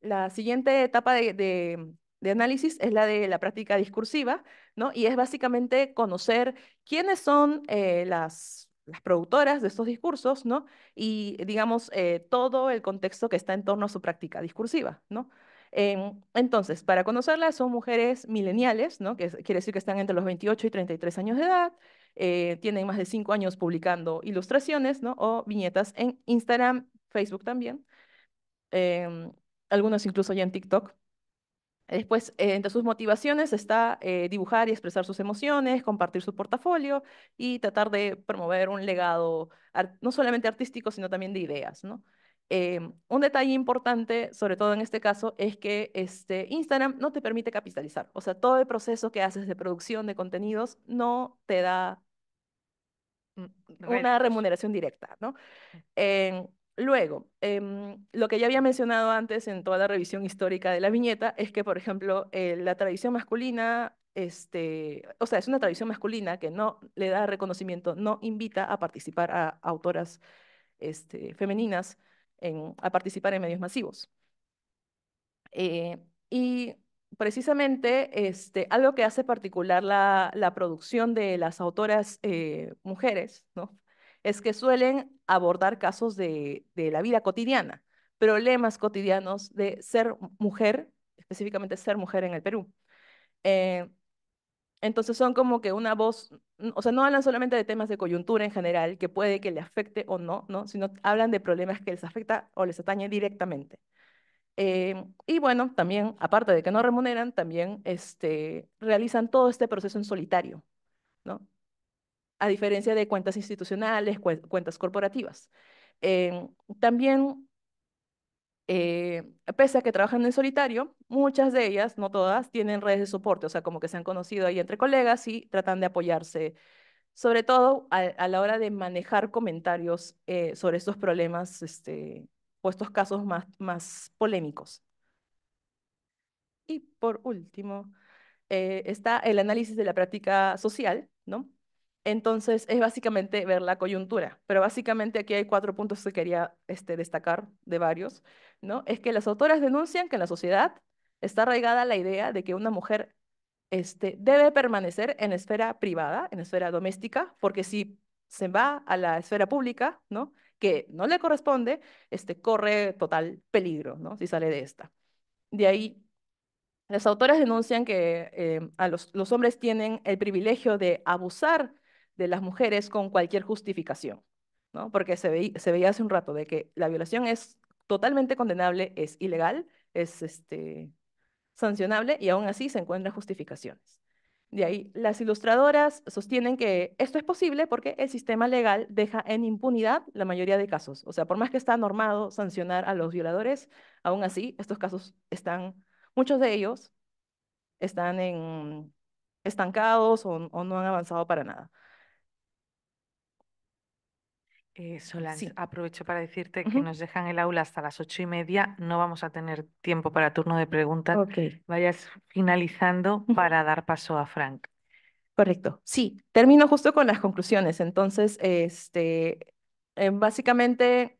S6: la siguiente etapa de, análisis es la de la práctica discursiva, ¿no? Y es básicamente conocer quiénes son eh, las, las productoras de estos discursos, ¿no? Y, digamos, eh, todo el contexto que está en torno a su práctica discursiva, ¿no? Em, entonces, para conocerlas son mujeres mileniales, ¿no? Que quiere decir que están entre los 28 y 33 años de edad, eh, tienen más de cinco años publicando ilustraciones, ¿no? O viñetas en Instagram, Facebook también, em, algunos incluso ya en TikTok. Después, eh, entre sus motivaciones está eh, dibujar y expresar sus emociones, compartir su portafolio y tratar de promover un legado no solamente artístico, sino también de ideas, ¿no? Em, un detalle importante, sobre todo en este caso, es que este Instagram no te permite capitalizar. O sea, todo el proceso que haces de producción de contenidos no te da
S4: Mm, una
S6: remuneración directa, ¿no? luego, em, lo que ya había mencionado antes en toda la revisión histórica de la viñeta es que, por ejemplo, eh, la tradición masculina, este, o sea, es una tradición masculina que no le da reconocimiento, no invita a participar a, autoras este, femeninas a participar en medios masivos. Eh, y precisamente este, algo que hace particular la, producción de las autoras eh, mujeres, es que suelen abordar casos de, la vida cotidiana, problemas cotidianos de ser mujer, específicamente ser mujer en el Perú. Eh, entonces son como que una voz, o sea, no hablan solamente de temas de coyuntura en general, que puede que le afecte o no, ¿no? sino hablan de problemas que les afecta o les atañe directamente. Eh, y bueno, también, aparte de que no remuneran, también este, realizan todo este proceso en solitario, ¿no? A diferencia de cuentas institucionales, cuentas corporativas. Eh, también, eh, pese a que trabajan en solitario, muchas de ellas, no todas, tienen redes de soporte, o sea, como que se han conocido ahí entre colegas y tratan de apoyarse, sobre todo a, la hora de manejar comentarios sobre estos problemas este, o estos casos más, más polémicos. Y por último, eh, está el análisis de la práctica social, ¿no? Entonces, es básicamente ver la coyuntura, pero básicamente aquí hay cuatro puntos que quería este, destacar de varios, ¿no? Es que las autoras denuncian que en la sociedad está arraigada la idea de que una mujer este, debe permanecer en esfera privada, en esfera doméstica, porque si se va a la esfera pública, ¿no? que no le corresponde, este, corre total peligro ¿no? si sale de esta. De ahí, las autoras denuncian que eh, a los, hombres tienen el privilegio de abusar de las mujeres con cualquier justificación, ¿no? porque se, veía hace un rato de que la violación es totalmente condenable, es ilegal, es este, sancionable y aún así se encuentran justificaciones. De ahí, las ilustradoras sostienen que esto es posible porque el sistema legal deja en impunidad la mayoría de casos. O sea, por más que está normado sancionar a los violadores, aún así estos casos están, muchos de ellos están
S2: en, estancados o no han avanzado para nada. Eh, aprovecho para decirte que nos dejan el aula hasta las ocho y media. No vamos a tener tiempo para turno de preguntas. Vayas finalizando para dar paso a Frank. Correcto. Sí, termino justo con las conclusiones.
S6: Entonces, este, eh, básicamente,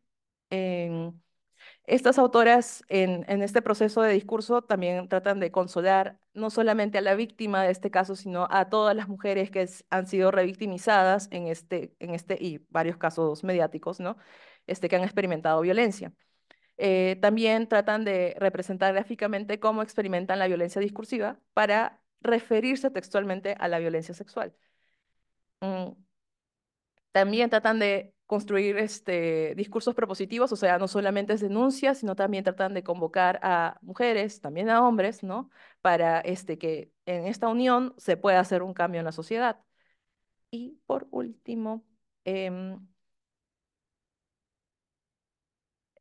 S6: em, estas autoras en, este proceso de discurso también tratan de consolar no solamente a la víctima de este caso, sino a todas las mujeres que han sido revictimizadas en este, en este y varios casos mediáticos, ¿no? Este, que han experimentado violencia. Eh, también tratan de representar gráficamente cómo experimentan la violencia discursiva para referirse textualmente a la violencia sexual. Mm, también tratan de construir este, discursos propositivos, o sea, no solamente es denuncia, sino también tratan de convocar a mujeres, también a hombres, ¿no? Para este, que en esta unión se pueda hacer un cambio en la sociedad. Y por último, em,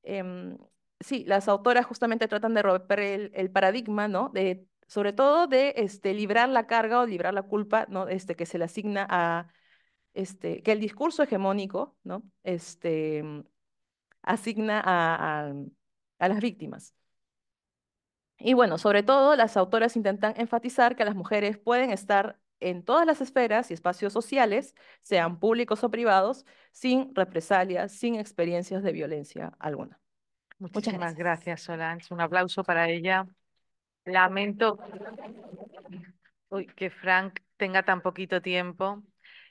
S6: em, sí, las autoras justamente tratan de romper el, paradigma, ¿no? De, sobre todo de este, librar la carga o librar la culpa, ¿no? Este, que se le asigna a este, que el discurso hegemónico ¿no? este, mm, asigna mm, a, las víctimas. Y bueno, sobre todo las autoras intentan enfatizar que las mujeres pueden estar en todas las esferas y espacios sociales, sean públicos o privados, sin represalias, sin experiencias de violencia alguna.
S2: Muchas gracias. gracias, Solange. Un aplauso para ella. Lamento que Frank tenga tan poquito tiempo.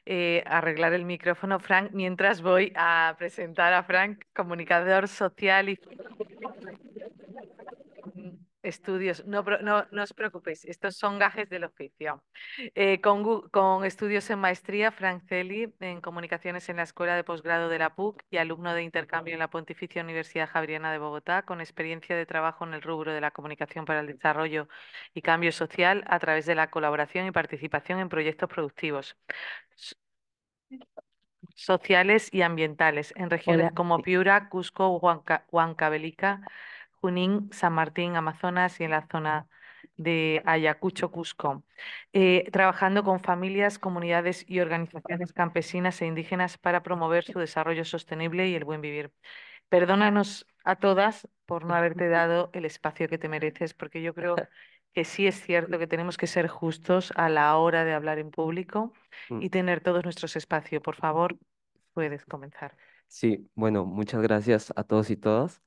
S2: Eh, arreglar el micrófono, Frank, mientras voy a presentar a Frank, comunicador social y estudios, no, no, os preocupéis, estos son gajes del oficio. Eh, con, estudios en maestría, Franceli, en comunicaciones en la Escuela de Posgrado de la PUC y alumno de intercambio en la Pontificia Universidad Javeriana de Bogotá, con experiencia de trabajo en el rubro de la comunicación para el desarrollo y cambio social a través de la colaboración y participación en proyectos productivos sociales y ambientales en regiones como Piura, Cusco, Huanca, Huancavelica, Junín, San Martín, Amazonas y en la zona de Ayacucho, Cusco, eh, trabajando con familias, comunidades y organizaciones campesinas e indígenas para promover su desarrollo sostenible y el buen vivir. Perdónanos a todas por no haberte dado el espacio que te mereces, porque yo creo que sí es cierto que tenemos que ser justos a la hora de hablar en público mm. y tener todos nuestros espacios. Por favor, puedes comenzar.
S7: Sí, bueno, muchas gracias a todos y todas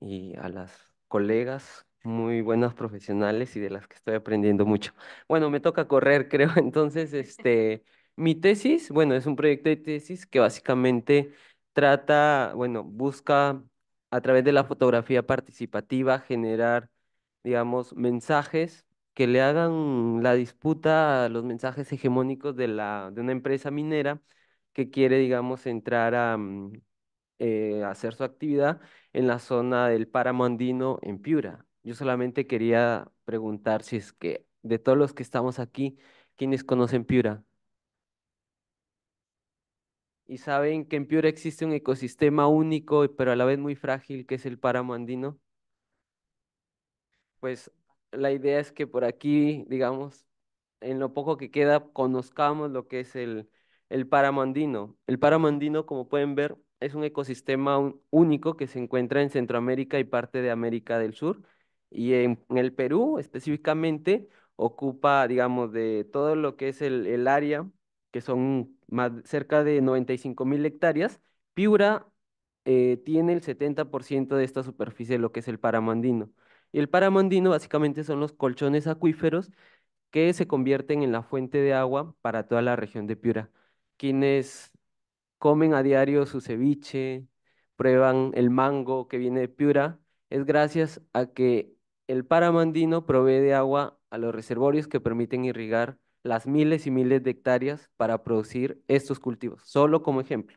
S7: y a las colegas muy buenas profesionales y de las que estoy aprendiendo mucho. Bueno, me toca correr, creo. Entonces, este, mi tesis, bueno, es un proyecto de tesis que básicamente trata, bueno, busca a través de la fotografía participativa generar, digamos, mensajes que le hagan la disputa a los mensajes hegemónicos de, la, de una empresa minera que quiere, digamos, entrar a mm, eh, hacer su actividad en la zona del páramo en Piura. Yo solamente quería preguntar si es que de todos los que estamos aquí, ¿quiénes conocen Piura? ¿Y saben que en Piura existe un ecosistema único, pero a la vez muy frágil, que es el páramo Pues la idea es que por aquí, digamos, en lo poco que queda, conozcamos lo que es el, el páramo El páramo como pueden ver, es un ecosistema único que se encuentra en Centroamérica y parte de América del Sur. Y en, el Perú específicamente ocupa, digamos, de todo lo que es el, área, que son cerca de 95 mil hectáreas, Piura eh, tiene el 70% de esta superficie lo que es el paramandino. Y el paramandino básicamente son los colchones acuíferos que se convierten en la fuente de agua para toda la región de Piura. Quienes comen a diario su ceviche, prueban el mango que viene de Piura, es gracias a que el paramandino provee de agua a los reservorios que permiten irrigar las miles y miles de hectáreas para producir estos cultivos, solo como ejemplo,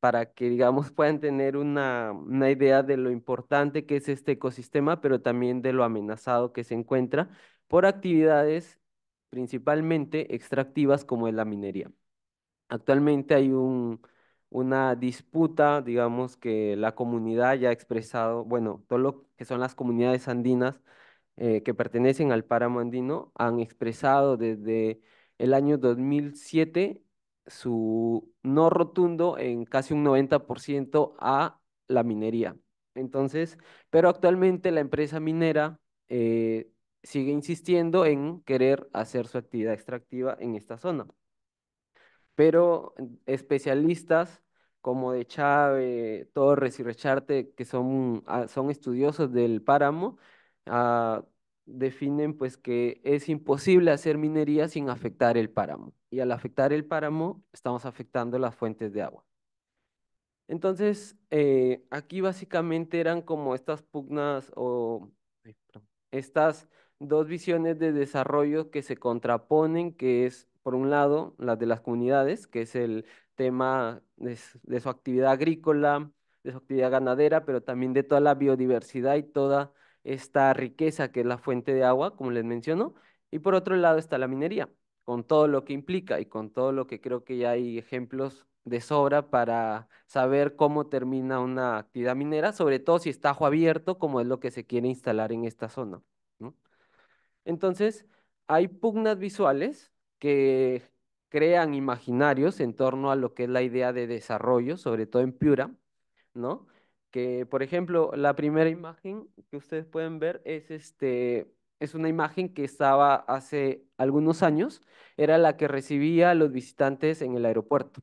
S7: para que, digamos, puedan tener una, una idea de lo importante que es este ecosistema, pero también de lo amenazado que se encuentra por actividades principalmente extractivas como es la minería. Actualmente hay una disputa, digamos, que la comunidad ya ha expresado, bueno, todo lo que son las comunidades andinas eh, que pertenecen al páramo andino han expresado desde el año 2007 su no rotundo en casi un 90% a la minería. Entonces, pero actualmente la empresa minera eh, sigue insistiendo en querer hacer su actividad extractiva en esta zona pero especialistas como de Chávez, Torres y Recharte, que son, ah, son estudiosos del páramo, ah, definen pues que es imposible hacer minería sin afectar el páramo. Y al afectar el páramo, estamos afectando las fuentes de agua. Entonces, eh, aquí básicamente eran como estas pugnas o estas dos visiones de desarrollo que se contraponen, que es por un lado, las de las comunidades, que es el tema de, su actividad agrícola, de su actividad ganadera, pero también de toda la biodiversidad y toda esta riqueza que es la fuente de agua, como les menciono. Y por otro lado está la minería, con todo lo que implica y con todo lo que creo que ya hay ejemplos de sobra para saber cómo termina una actividad minera, sobre todo si está ajo abierto, como es lo que se quiere instalar en esta zona. Entonces, hay pugnas visuales que crean imaginarios en torno a lo que es la idea de desarrollo, sobre todo en Piura, ¿no? Que, por ejemplo, la primera imagen que ustedes pueden ver es, este, es una imagen que estaba hace algunos años, era la que recibía a los visitantes en el aeropuerto.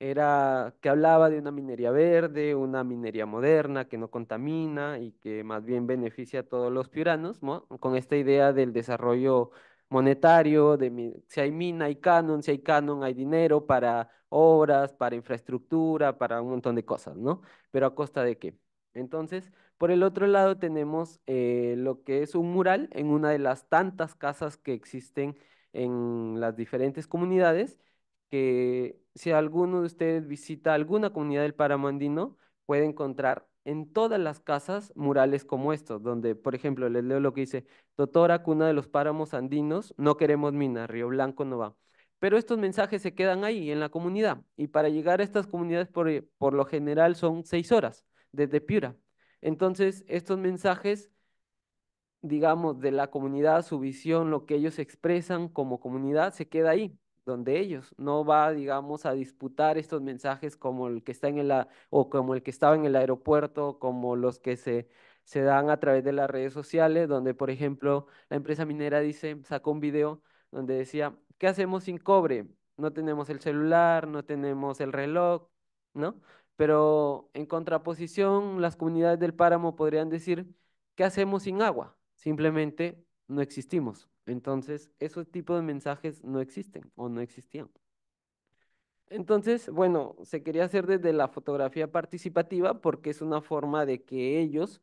S7: Era que hablaba de una minería verde, una minería moderna que no contamina y que más bien beneficia a todos los piuranos, con esta idea del desarrollo monetario, si hay mina, hay canon, si hay canon, hay dinero para obras, para infraestructura, para un montón de cosas, ¿no? Pero a costa de qué. Entonces, por el otro lado tenemos eh, lo que es un mural en una de las tantas casas que existen en las diferentes comunidades, que si alguno de ustedes visita alguna comunidad del Paramandino, puede encontrar en todas las casas murales como estos, donde, por ejemplo, les leo lo que dice, Totora, cuna de los páramos andinos, no queremos minas, Río Blanco no va. Pero estos mensajes se quedan ahí, en la comunidad, y para llegar a estas comunidades por, eh, por lo general son seis horas desde Piura. Entonces, estos mensajes, digamos, de la comunidad, su visión, lo que ellos expresan como comunidad, se queda ahí donde ellos, no va, digamos, a disputar estos mensajes como el que está en el o como el que estaba en el aeropuerto, como los que se se dan a través de las redes sociales, donde, por ejemplo, la empresa minera dice, sacó un video donde decía, ¿qué hacemos sin cobre? No tenemos el celular, no tenemos el reloj, ¿no? Pero en contraposición, las comunidades del páramo podrían decir, ¿qué hacemos sin agua? Simplemente no existimos. Entonces, esos tipo de mensajes no existen o no existían. Entonces, bueno, se quería hacer desde la fotografía participativa porque es una forma de que ellos,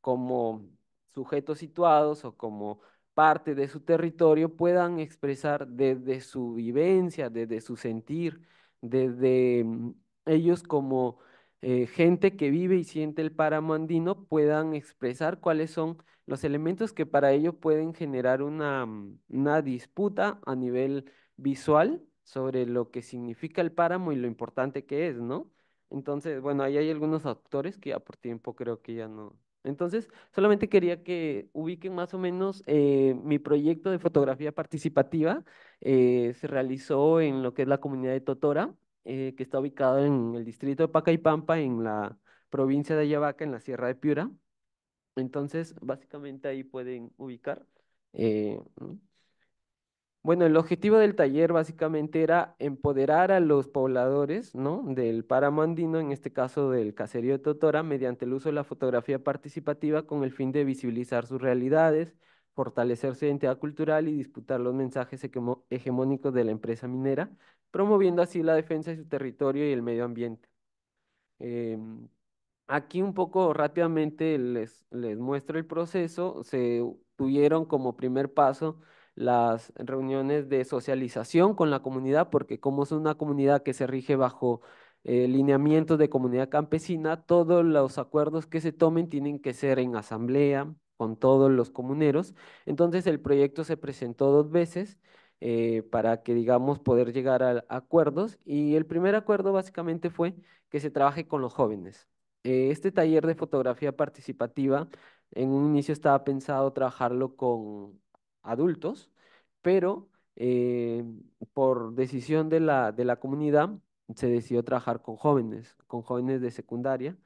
S7: como sujetos situados o como parte de su territorio, puedan expresar desde su vivencia, desde su sentir, desde mm, ellos como eh, gente que vive y siente el páramo andino puedan expresar cuáles son los elementos que para ello pueden generar mm, una, disputa a nivel visual sobre lo que significa el páramo y lo importante que es, ¿no? Entonces, bueno, ahí hay algunos autores que ya por tiempo creo que ya no. Entonces, solamente quería que ubiquen más o menos eh, mi proyecto de fotografía participativa. Eh, se realizó en lo que es la comunidad de Totora, eh, que está ubicado en el distrito de Pacaypampa en la provincia de Ayabaca, en la Sierra de Piura. Entonces, básicamente ahí pueden ubicar. Eh, bueno, el objetivo del taller básicamente era empoderar a los pobladores ¿no? del páramo andino, en este caso del caserío de Totora, mediante el uso de la fotografía participativa con el fin de visibilizar sus realidades, fortalecer su identidad cultural y disputar los mensajes hegemónicos de la empresa minera promoviendo así la defensa de su territorio y el medio ambiente. Em, aquí un poco rápidamente les, les muestro el proceso. Se tuvieron como primer paso las reuniones de socialización con la comunidad, porque como es una comunidad que se rige bajo eh, lineamientos de comunidad campesina, todos los acuerdos que se tomen tienen que ser en asamblea con todos los comuneros. Entonces el proyecto se presentó dos veces eh, para que, digamos, poder llegar a, acuerdos. Y el primer acuerdo básicamente fue que se trabaje con los jóvenes. Eh, este taller de fotografía participativa, en un inicio estaba pensado trabajarlo con adultos, pero eh, por decisión de la comunidad se decidió trabajar con jóvenes, con jóvenes de secundaria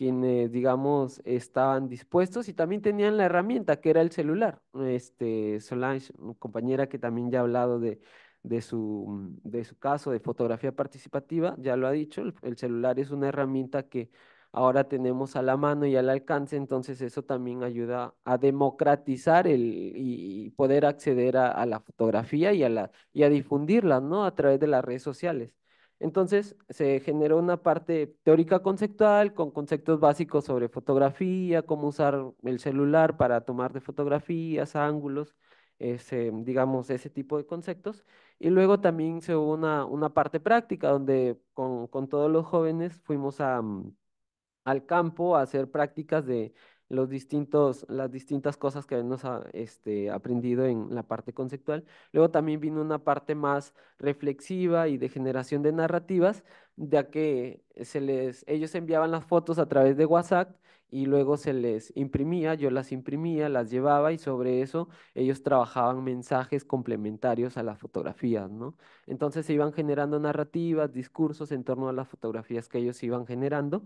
S7: quienes, digamos, estaban dispuestos y también tenían la herramienta que era el celular. Este, Solange, compañera que también ya ha hablado de, de, su, mm, de su caso de fotografía participativa, ya lo ha dicho, el, celular es una herramienta que ahora tenemos a la mano y al alcance, entonces eso también ayuda a democratizar el, y poder acceder a, la fotografía y a, la, y a difundirla, ¿no? A través de las redes sociales. Entonces se generó una parte teórica conceptual con conceptos básicos sobre fotografía, cómo usar el celular para tomar fotografías, ángulos, digamos, ese tipo de conceptos. Y luego también se hubo una, una parte práctica donde con, con, todos los jóvenes fuimos a, mm, al campo a hacer prácticas de distintos, las distintas cosas que hemos ah, este, aprendido en la parte conceptual. Luego también vino una parte más reflexiva y de generación de narrativas, ya que se ellos enviaban las fotos a través de WhatsApp y luego se les imprimía, yo las imprimía, las llevaba y sobre eso ellos trabajaban mensajes complementarios a las fotografías, Entonces se iban generando narrativas, discursos en torno a las fotografías que ellos iban generando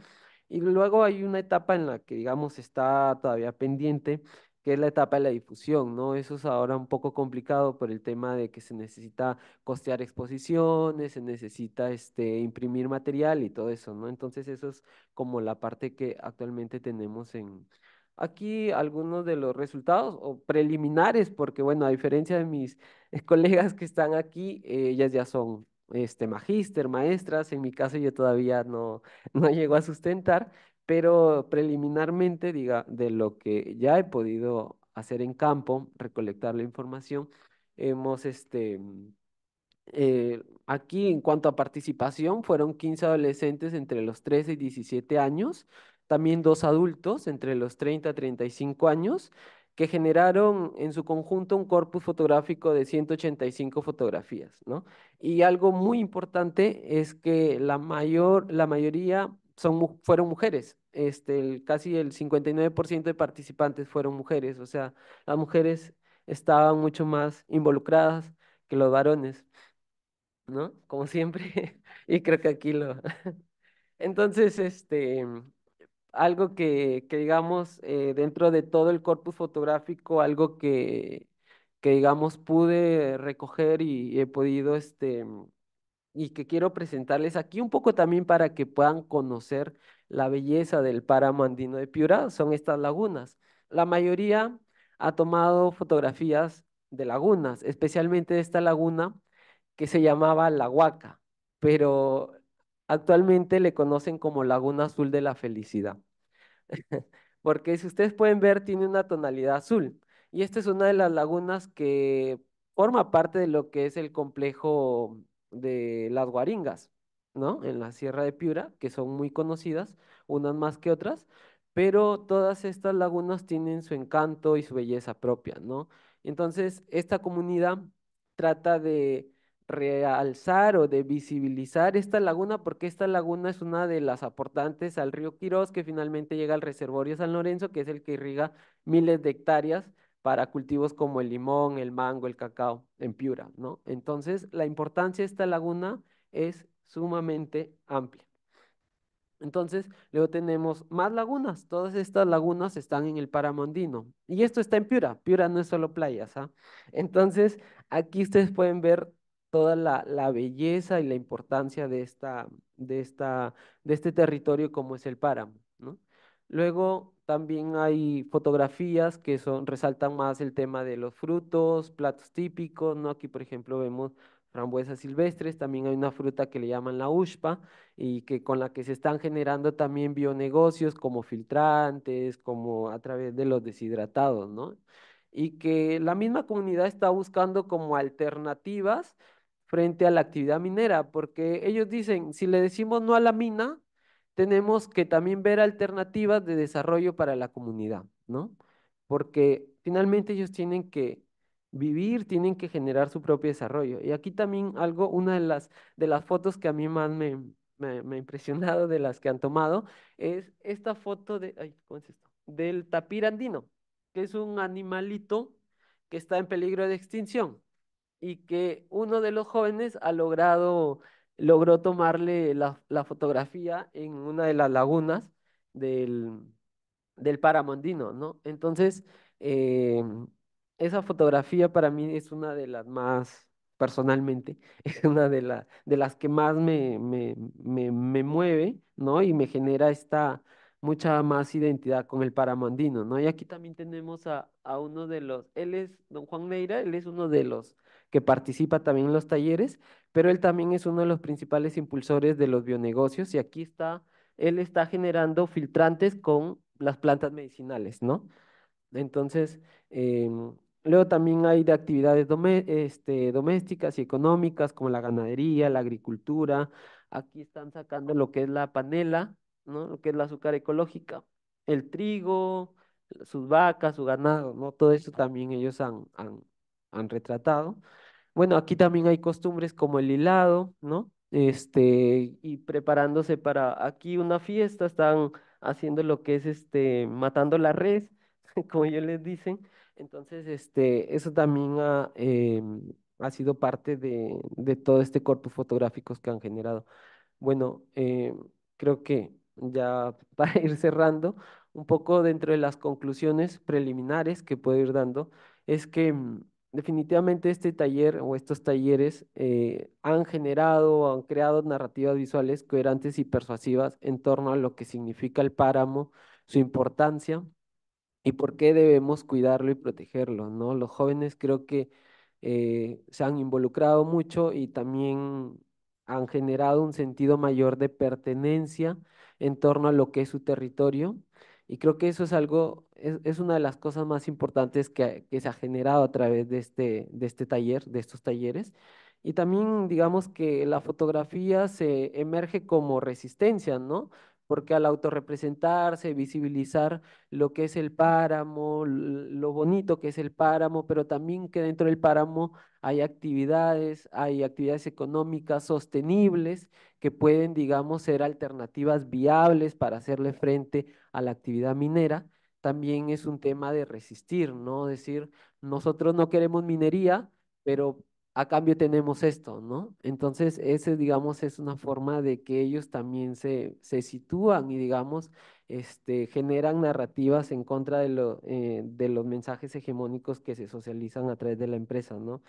S7: y luego hay una etapa en la que, digamos, está todavía pendiente, que es la etapa de la difusión, ¿no? Eso es ahora un poco complicado por el tema de que se necesita costear exposiciones, se necesita este, imprimir material y todo eso, ¿no? Entonces eso es como la parte que actualmente tenemos en... Aquí algunos de los resultados o preliminares, porque bueno, a diferencia de mis colegas que están aquí, ellas ya son este, magíster, maestras, en mi caso yo todavía no, no llego a sustentar, pero preliminarmente, diga, de lo que ya he podido hacer en campo, recolectar la información, hemos, este, mm, eh, aquí en cuanto a participación, fueron 15 adolescentes entre los 13 y 17 años, también dos adultos entre los 30 y 35 años, que generaron en su conjunto un corpus fotográfico de 185 fotografías, ¿no? Y algo muy importante es que la, mayor, la mayoría son, fueron mujeres, este, casi el 59% de participantes fueron mujeres, o sea, las mujeres estaban mucho más involucradas que los varones, ¿no? Como siempre, y creo que aquí lo... Entonces, este, algo que, que digamos, eh, dentro de todo el corpus fotográfico, algo que, que digamos, pude recoger y, he podido, este, y que quiero presentarles aquí un poco también para que puedan conocer la belleza del páramo andino de Piura, son estas lagunas. La mayoría ha tomado fotografías de lagunas, especialmente de esta laguna que se llamaba La Huaca, pero Actualmente le conocen como Laguna Azul de la Felicidad, porque si ustedes pueden ver, tiene una tonalidad azul. Y esta es una de las lagunas que forma parte de lo que es el complejo de las guaringas, ¿no? En la Sierra de Piura, que son muy conocidas, unas más que otras, pero todas estas lagunas tienen su encanto y su belleza propia, ¿no? Entonces, esta comunidad trata de realzar o de visibilizar esta laguna, porque esta laguna es una de las aportantes al río Quirós, que finalmente llega al reservorio San Lorenzo, que es el que irriga miles de hectáreas para cultivos como el limón, el mango, el cacao en Piura, ¿no? Entonces, la importancia de esta laguna es sumamente amplia. Entonces, luego tenemos más lagunas. Todas estas lagunas están en el Paramondino. Y esto está en Piura. Piura no es solo playas. ¿ah? Entonces, aquí ustedes pueden ver toda la, belleza y la importancia de, de, este territorio como es el páramo. Luego también hay fotografías que son, resaltan más el tema de los frutos, platos típicos, ¿no? Aquí, por ejemplo, vemos frambuesas silvestres, también hay una fruta que le llaman la uspa y que con la que se están generando también bionegocios como filtrantes, como a través de los deshidratados, Y que la misma comunidad está buscando como alternativas frente a la actividad minera, porque ellos dicen, si le decimos no a la mina, tenemos que también ver alternativas de desarrollo para la comunidad, ¿no? Porque finalmente ellos tienen que vivir, tienen que generar su propio desarrollo. Y aquí también algo, una de las, de las fotos que a mí más me, ha impresionado de las que han tomado, es esta foto de, Del tapir andino, que es un animalito que está en peligro de extinción y que uno de los jóvenes ha logrado, logró tomarle la, la fotografía en una de las lagunas del, del Paramondino, ¿no? Entonces, eh, esa fotografía para mí es una de las más, personalmente, es una de, de las que más me, me, me, mueve, ¿no? Y me genera esta mucha más identidad con el paramandino, ¿no? Y aquí también tenemos a, a, uno de los, él es don Juan Neira, él es uno de los que participa también en los talleres, pero él también es uno de los principales impulsores de los bionegocios y aquí está, él está generando filtrantes con las plantas medicinales, ¿no? Entonces, em, luego también hay de actividades este, domésticas y económicas como la ganadería, la agricultura, aquí están sacando lo que es la panela, ¿no? Lo que es la azúcar ecológica, el trigo, sus vacas, su ganado, ¿no? Todo eso también ellos han, han retratado. Bueno, aquí también hay costumbres como el hilado, ¿no? Este, y preparándose para aquí una fiesta, están haciendo lo que es este, matando la red, como ellos les dicen. Entonces, este, eso también ha, eh, ha sido parte de, de, todo este corpus fotográfico que han generado. Bueno, eh, creo que ya para ir cerrando, un poco dentro de las conclusiones preliminares que puedo ir dando, es que mm, definitivamente este taller o estos talleres eh, han generado, han creado narrativas visuales coherentes y persuasivas en torno a lo que significa el páramo, su importancia y por qué debemos cuidarlo y protegerlo, ¿no? Los jóvenes creo que eh, se han involucrado mucho y también han generado un sentido mayor de pertenencia en torno a lo que es su territorio y creo que eso es algo, es, una de las cosas más importantes que, se ha generado a través de este, de este taller, de estos talleres. Y también digamos que la fotografía se emerge como resistencia, ¿no? porque al autorrepresentarse, visibilizar lo que es el páramo, lo bonito que es el páramo, pero también que dentro del páramo hay actividades, hay actividades económicas sostenibles que pueden, digamos, ser alternativas viables para hacerle frente a la actividad minera. También es un tema de resistir, ¿no? Decir, nosotros no queremos minería, pero a cambio tenemos esto, ¿no? Entonces, ese, digamos, es una forma de que ellos también se, se sitúan y, digamos, este, generan narrativas en contra de, lo, eh, de los mensajes hegemónicos que se socializan a través de la empresa, ¿no?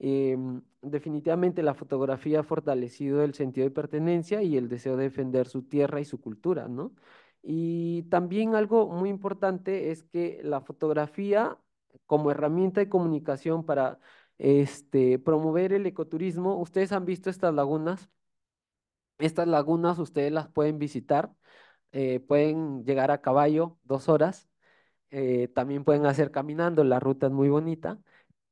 S7: Em, definitivamente la fotografía ha fortalecido el sentido de pertenencia y el deseo de defender su tierra y su cultura, ¿no? Y también algo muy importante es que la fotografía como herramienta de comunicación para este, promover el ecoturismo. Ustedes han visto estas lagunas. Estas lagunas ustedes las pueden visitar. Eh, pueden llegar a caballo dos horas. Eh, también pueden hacer caminando. La ruta es muy bonita.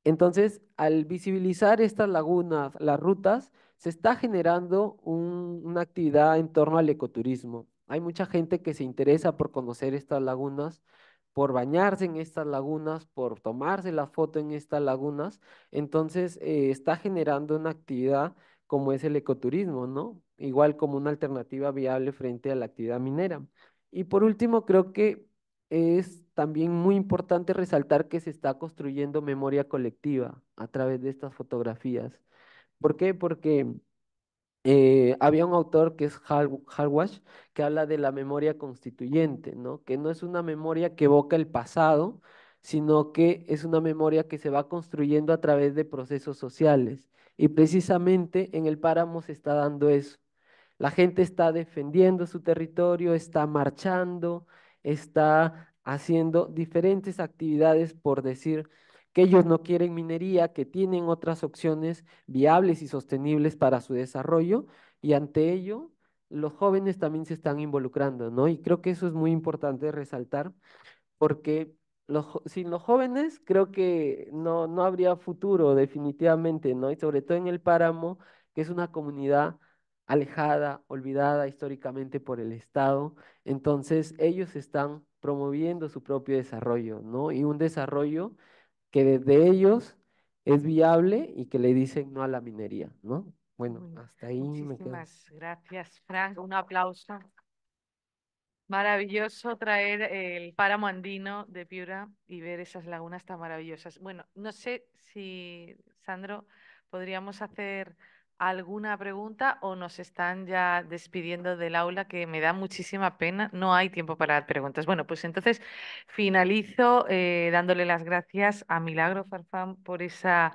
S7: Entonces, al visibilizar estas lagunas, las rutas, se está generando una actividad en torno al ecoturismo. Hay mucha gente que se interesa por conocer estas lagunas por bañarse en estas lagunas, por tomarse la foto en estas lagunas. Entonces, eh, está generando una actividad como es el ecoturismo, ¿no? Igual como una alternativa viable frente a la actividad minera. Y por último, creo que es también muy importante resaltar que se está construyendo memoria colectiva a través de estas fotografías. ¿Por qué? Porque eh, había un autor que es Hal que habla de la memoria constituyente, ¿no? que no es una memoria que evoca el pasado, sino que es una memoria que se va construyendo a través de procesos sociales. Y precisamente en el páramo se está dando eso. La gente está defendiendo su territorio, está marchando, está haciendo diferentes actividades, por decir, que ellos no quieren minería, que tienen otras opciones viables y sostenibles para su desarrollo y ante ello los jóvenes también se están involucrando, ¿no? Y creo que eso es muy importante resaltar porque sin los jóvenes creo que no, no habría futuro definitivamente, ¿no? Y sobre todo en el páramo, que es una comunidad alejada, olvidada históricamente por el Estado. Entonces, ellos están promoviendo su propio desarrollo, ¿no? Y un desarrollo que desde ellos es viable y que le dicen no a la minería, ¿no? Bueno, hasta ahí Muchísimas
S2: me Gracias, Frank. Un aplauso. Maravilloso traer el páramo andino de Piura y ver esas lagunas tan maravillosas. Bueno, no sé si, Sandro, podríamos hacer alguna pregunta o nos están ya despidiendo del aula, que me da muchísima pena. No hay tiempo para preguntas. Bueno, pues entonces finalizo eh, dándole las gracias a Milagro Farfán por esa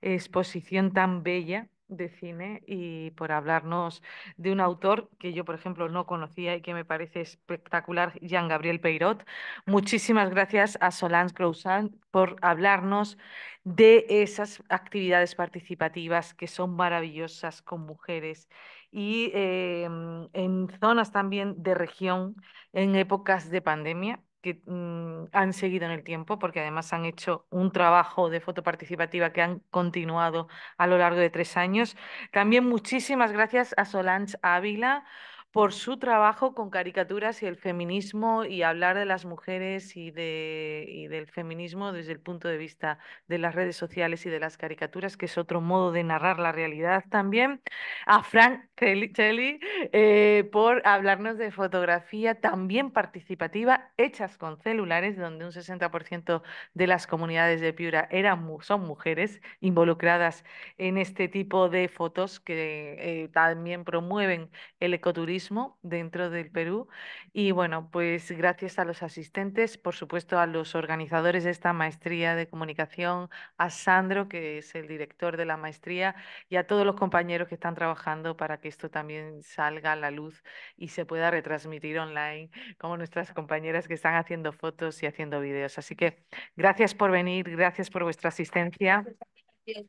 S2: exposición tan bella de cine y por hablarnos de un autor que yo, por ejemplo, no conocía y que me parece espectacular, Jean-Gabriel Peyrot. Muchísimas gracias a Solange Clausan por hablarnos de esas actividades participativas que son maravillosas con mujeres y em, en zonas también de región en épocas de pandemia que mm, han seguido en el tiempo, porque además han hecho un trabajo de foto participativa que han continuado a lo largo de tres años. También muchísimas gracias a Solange Ávila por su trabajo con caricaturas y el feminismo y hablar de las mujeres y, de, y del feminismo desde el punto de vista de las redes sociales y de las caricaturas, que es otro modo de narrar la realidad también. A Frank Kelly eh, por hablarnos de fotografía también participativa, hechas con celulares, donde un 60% de las comunidades de Piura eran, son mujeres involucradas en este tipo de fotos que eh, también promueven el ecoturismo dentro del Perú. Y bueno, pues gracias a los asistentes, por supuesto a los organizadores de esta maestría de comunicación, a Sandro, que es el director de la maestría, y a todos los compañeros que están trabajando para que esto también salga a la luz y se pueda retransmitir online, como nuestras compañeras que están haciendo fotos y haciendo videos. Así que gracias por venir, gracias por vuestra asistencia.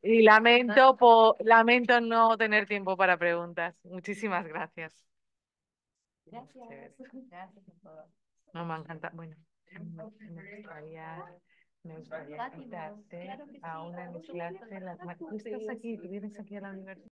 S2: Y lamento, por, lamento no tener tiempo para preguntas. Muchísimas gracias. Gracias. Gracias a No, me encanta. Bueno, pues, me gustaría, me pues, gustaría invitarte a una de mis pues, clases. tú estás aquí, tú vienes aquí a la
S4: universidad.